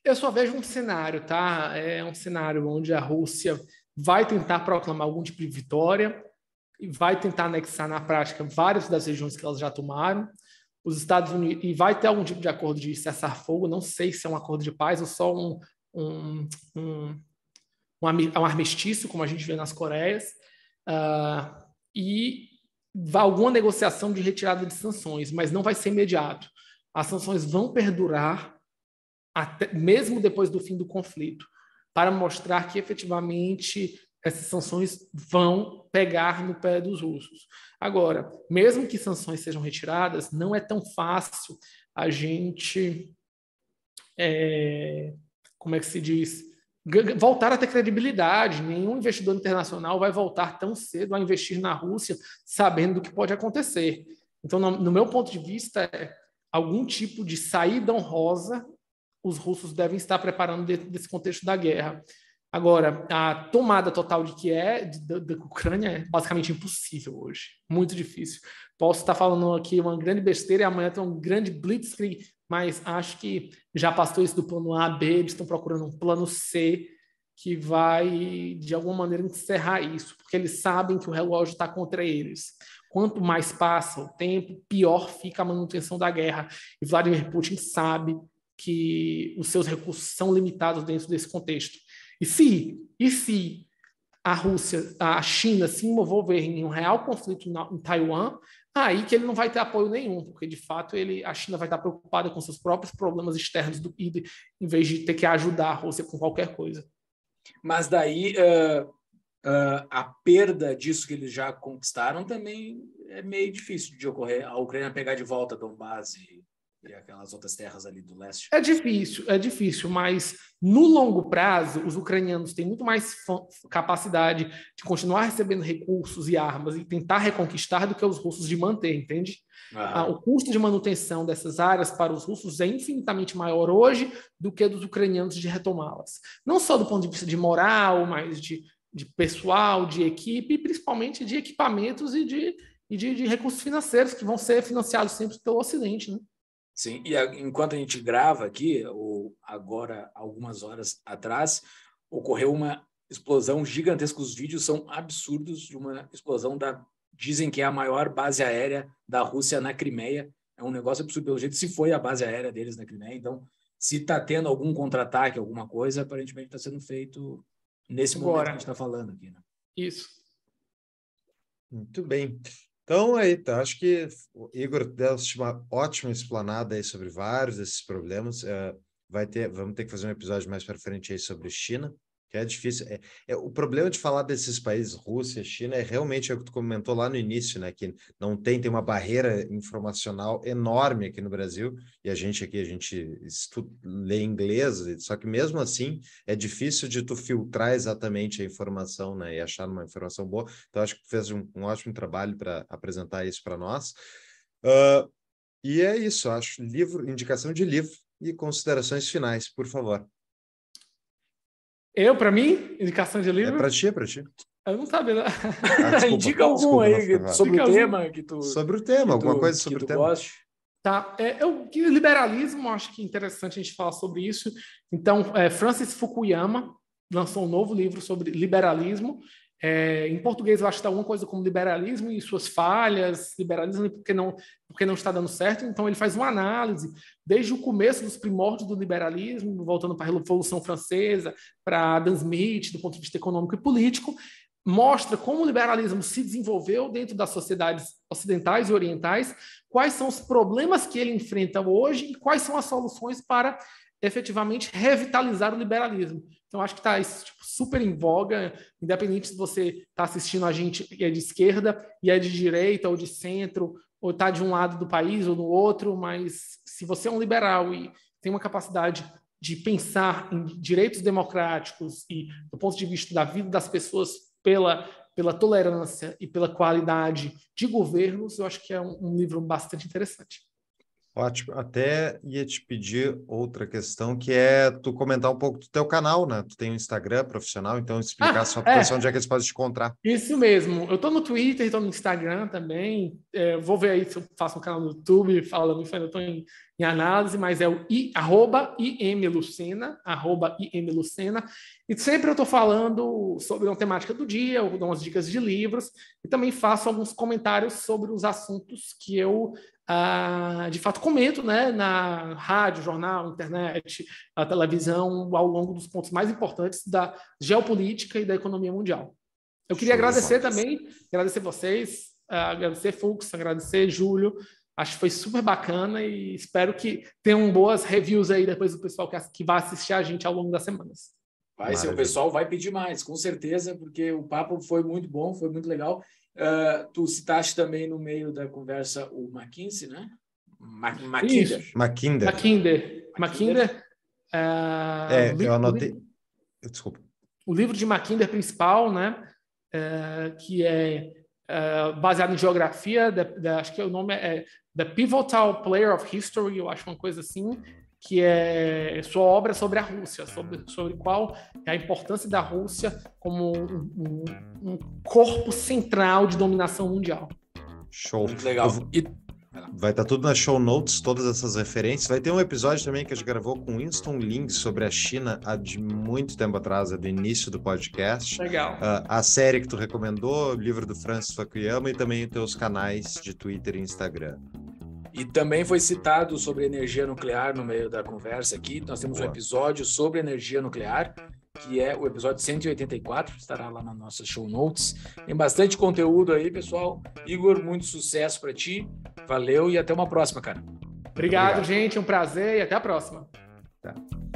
Eu só vejo um cenário, tá? É um cenário onde a Rússia vai tentar proclamar algum tipo de vitória e vai tentar anexar na prática várias das regiões que elas já tomaram. Os Estados Unidos e vai ter algum tipo de acordo de cessar-fogo. Não sei se é um acordo de paz ou só um, um, um, um armistício, como a gente vê nas Coreias. Uh, e alguma negociação de retirada de sanções, mas não vai ser imediato. As sanções vão perdurar até, mesmo depois do fim do conflito, para mostrar que efetivamente essas sanções vão pegar no pé dos russos. Agora, mesmo que sanções sejam retiradas, não é tão fácil a gente, é, como é que se diz, voltar a ter credibilidade. Nenhum investidor internacional vai voltar tão cedo a investir na Rússia, sabendo do que pode acontecer. Então, no, no meu ponto de vista, é algum tipo de saída honrosa os russos devem estar preparando dentro desse contexto da guerra. Agora, a tomada total de que é da, Ucrânia é basicamente impossível hoje, muito difícil. Posso estar falando aqui uma grande besteira e amanhã tem um grande blitzkrieg, mas acho que já passou isso do plano A, B, eles estão procurando um plano C que vai, de alguma maneira, encerrar isso, porque eles sabem que o relógio está contra eles. Quanto mais passa o tempo, pior fica a manutenção da guerra. E Vladimir Putin sabe que os seus recursos são limitados dentro desse contexto. E se, e se a Rússia, a China se envolver em um real conflito na, em Taiwan, aí que ele não vai ter apoio nenhum, porque de fato ele, a China vai estar preocupada com seus próprios problemas externos do, PIB, em vez de ter que ajudar a Rússia com qualquer coisa. Mas daí uh, uh, a perda disso que eles já conquistaram também é meio difícil de ocorrer. A Ucrânia pegar de volta Donbass e e aquelas outras terras ali do leste? É difícil, é difícil, mas no longo prazo, os ucranianos têm muito mais capacidade de continuar recebendo recursos e armas e tentar reconquistar do que os russos de manter, entende? Ah, o custo de manutenção dessas áreas para os russos é infinitamente maior hoje do que dos ucranianos de retomá-las. Não só do ponto de vista de moral, mas de, de pessoal, de equipe, e principalmente de equipamentos e de, e de, de recursos financeiros que vão ser financiados sempre pelo Ocidente, né? Sim, e a, enquanto a gente grava aqui, ou agora algumas horas atrás, ocorreu uma explosão gigantesca. Os vídeos são absurdos de uma explosão da. Dizem que é a maior base aérea da Rússia na Crimeia. É um negócio absurdo, pelo jeito, se foi a base aérea deles na Crimeia. Então, se está tendo algum contra-ataque, alguma coisa, aparentemente está sendo feito nesse agora. momento que a gente está falando aqui. Né? Isso. Muito bem. Então, aí, tá. acho que o Igor deu uma ótima explanada aí sobre vários desses problemas. Uh, vai ter, vamos ter que fazer um episódio mais para frente aí sobre China que é difícil. É, é, o problema de falar desses países, Rússia, China, é realmente é o que tu comentou lá no início, né? Que não tem, tem uma barreira informacional enorme aqui no Brasil, e a gente aqui, a gente estuda, lê inglês, só que mesmo assim é difícil de tu filtrar exatamente a informação, né? E achar uma informação boa. Então, acho que fez um, um ótimo trabalho para apresentar isso para nós. Uh, e é isso, acho. Livro, indicação de livro e considerações finais, por favor. Eu, para mim? Indicação de livro? É para ti, é para ti. Eu não sabia. Né? Ah, <laughs> desculpa, Indica algum aí sobre o tema que tu. Sobre o tema, tu, alguma coisa sobre o tema. Goste. Tá. É, eu, liberalismo, acho que é interessante a gente falar sobre isso. Então, é, Francis Fukuyama lançou um novo livro sobre liberalismo é, em português, eu acho que está alguma coisa como liberalismo e suas falhas, liberalismo porque não, porque não está dando certo. Então, ele faz uma análise desde o começo dos primórdios do liberalismo, voltando para a Revolução Francesa, para Adam Smith, do ponto de vista econômico e político, mostra como o liberalismo se desenvolveu dentro das sociedades ocidentais e orientais, quais são os problemas que ele enfrenta hoje e quais são as soluções para efetivamente revitalizar o liberalismo. Então, acho que está tipo, super em voga, independente se você está assistindo a gente e é de esquerda, e é de direita, ou de centro, ou está de um lado do país ou no outro, mas se você é um liberal e tem uma capacidade de pensar em direitos democráticos e do ponto de vista da vida das pessoas pela, pela tolerância e pela qualidade de governos, eu acho que é um, um livro bastante interessante. Ótimo. Até ia te pedir outra questão, que é tu comentar um pouco do teu canal, né? Tu tem um Instagram profissional, então explicar ah, sua para é. onde é que eles podem te encontrar. Isso mesmo. Eu estou no Twitter, estou no Instagram também. É, vou ver aí se eu faço um canal no YouTube falando enfim, eu estou em, em, análise, mas é o i, arroba imlucena, arroba imlucena. E sempre eu estou falando sobre uma temática do dia, eu dou umas dicas de livros e também faço alguns comentários sobre os assuntos que eu ah, de fato comento né, na rádio, jornal, internet, a televisão, ao longo dos pontos mais importantes da geopolítica e da economia mundial. Eu queria agradecer também, agradecer vocês, agradecer Fux, agradecer Júlio. Acho que foi super bacana e espero que tenham boas reviews aí depois do pessoal que, que vai assistir a gente ao longo das semanas. Vai ser, o pessoal vai pedir mais, com certeza, porque o papo foi muito bom, foi muito legal. Uh, tu citaste também no meio da conversa o McKinsey, né? Ma Mackinder. Mackinder. Mackinder. Uh, ah, é, eu anotei. Desculpa. O livro de Mackinder principal, né? Uh, que é baseado em geografia, da, da, acho que o nome é, é The Pivotal Player of History, eu acho uma coisa assim, que é, é sua obra sobre a Rússia, sobre, uhum. sobre qual é a importância da Rússia como um, um, um corpo central de dominação mundial. Show. Muito legal. Vou... E... Vai estar tá tudo nas show notes, todas essas referências. Vai ter um episódio também que a gente gravou com Winston Ling sobre a China há de muito tempo atrás, é do início do podcast. Legal. Uh, a série que tu recomendou, o livro do Francis Fukuyama e também os teus canais de Twitter e Instagram. E também foi citado sobre energia nuclear no meio da conversa aqui. Nós temos Boa. um episódio sobre energia nuclear, que é o episódio 184, estará lá na nossa show notes. Tem bastante conteúdo aí, pessoal. Igor, muito sucesso para ti. Valeu e até uma próxima, cara. Obrigado, Obrigado, gente. Um prazer e até a próxima. Tá.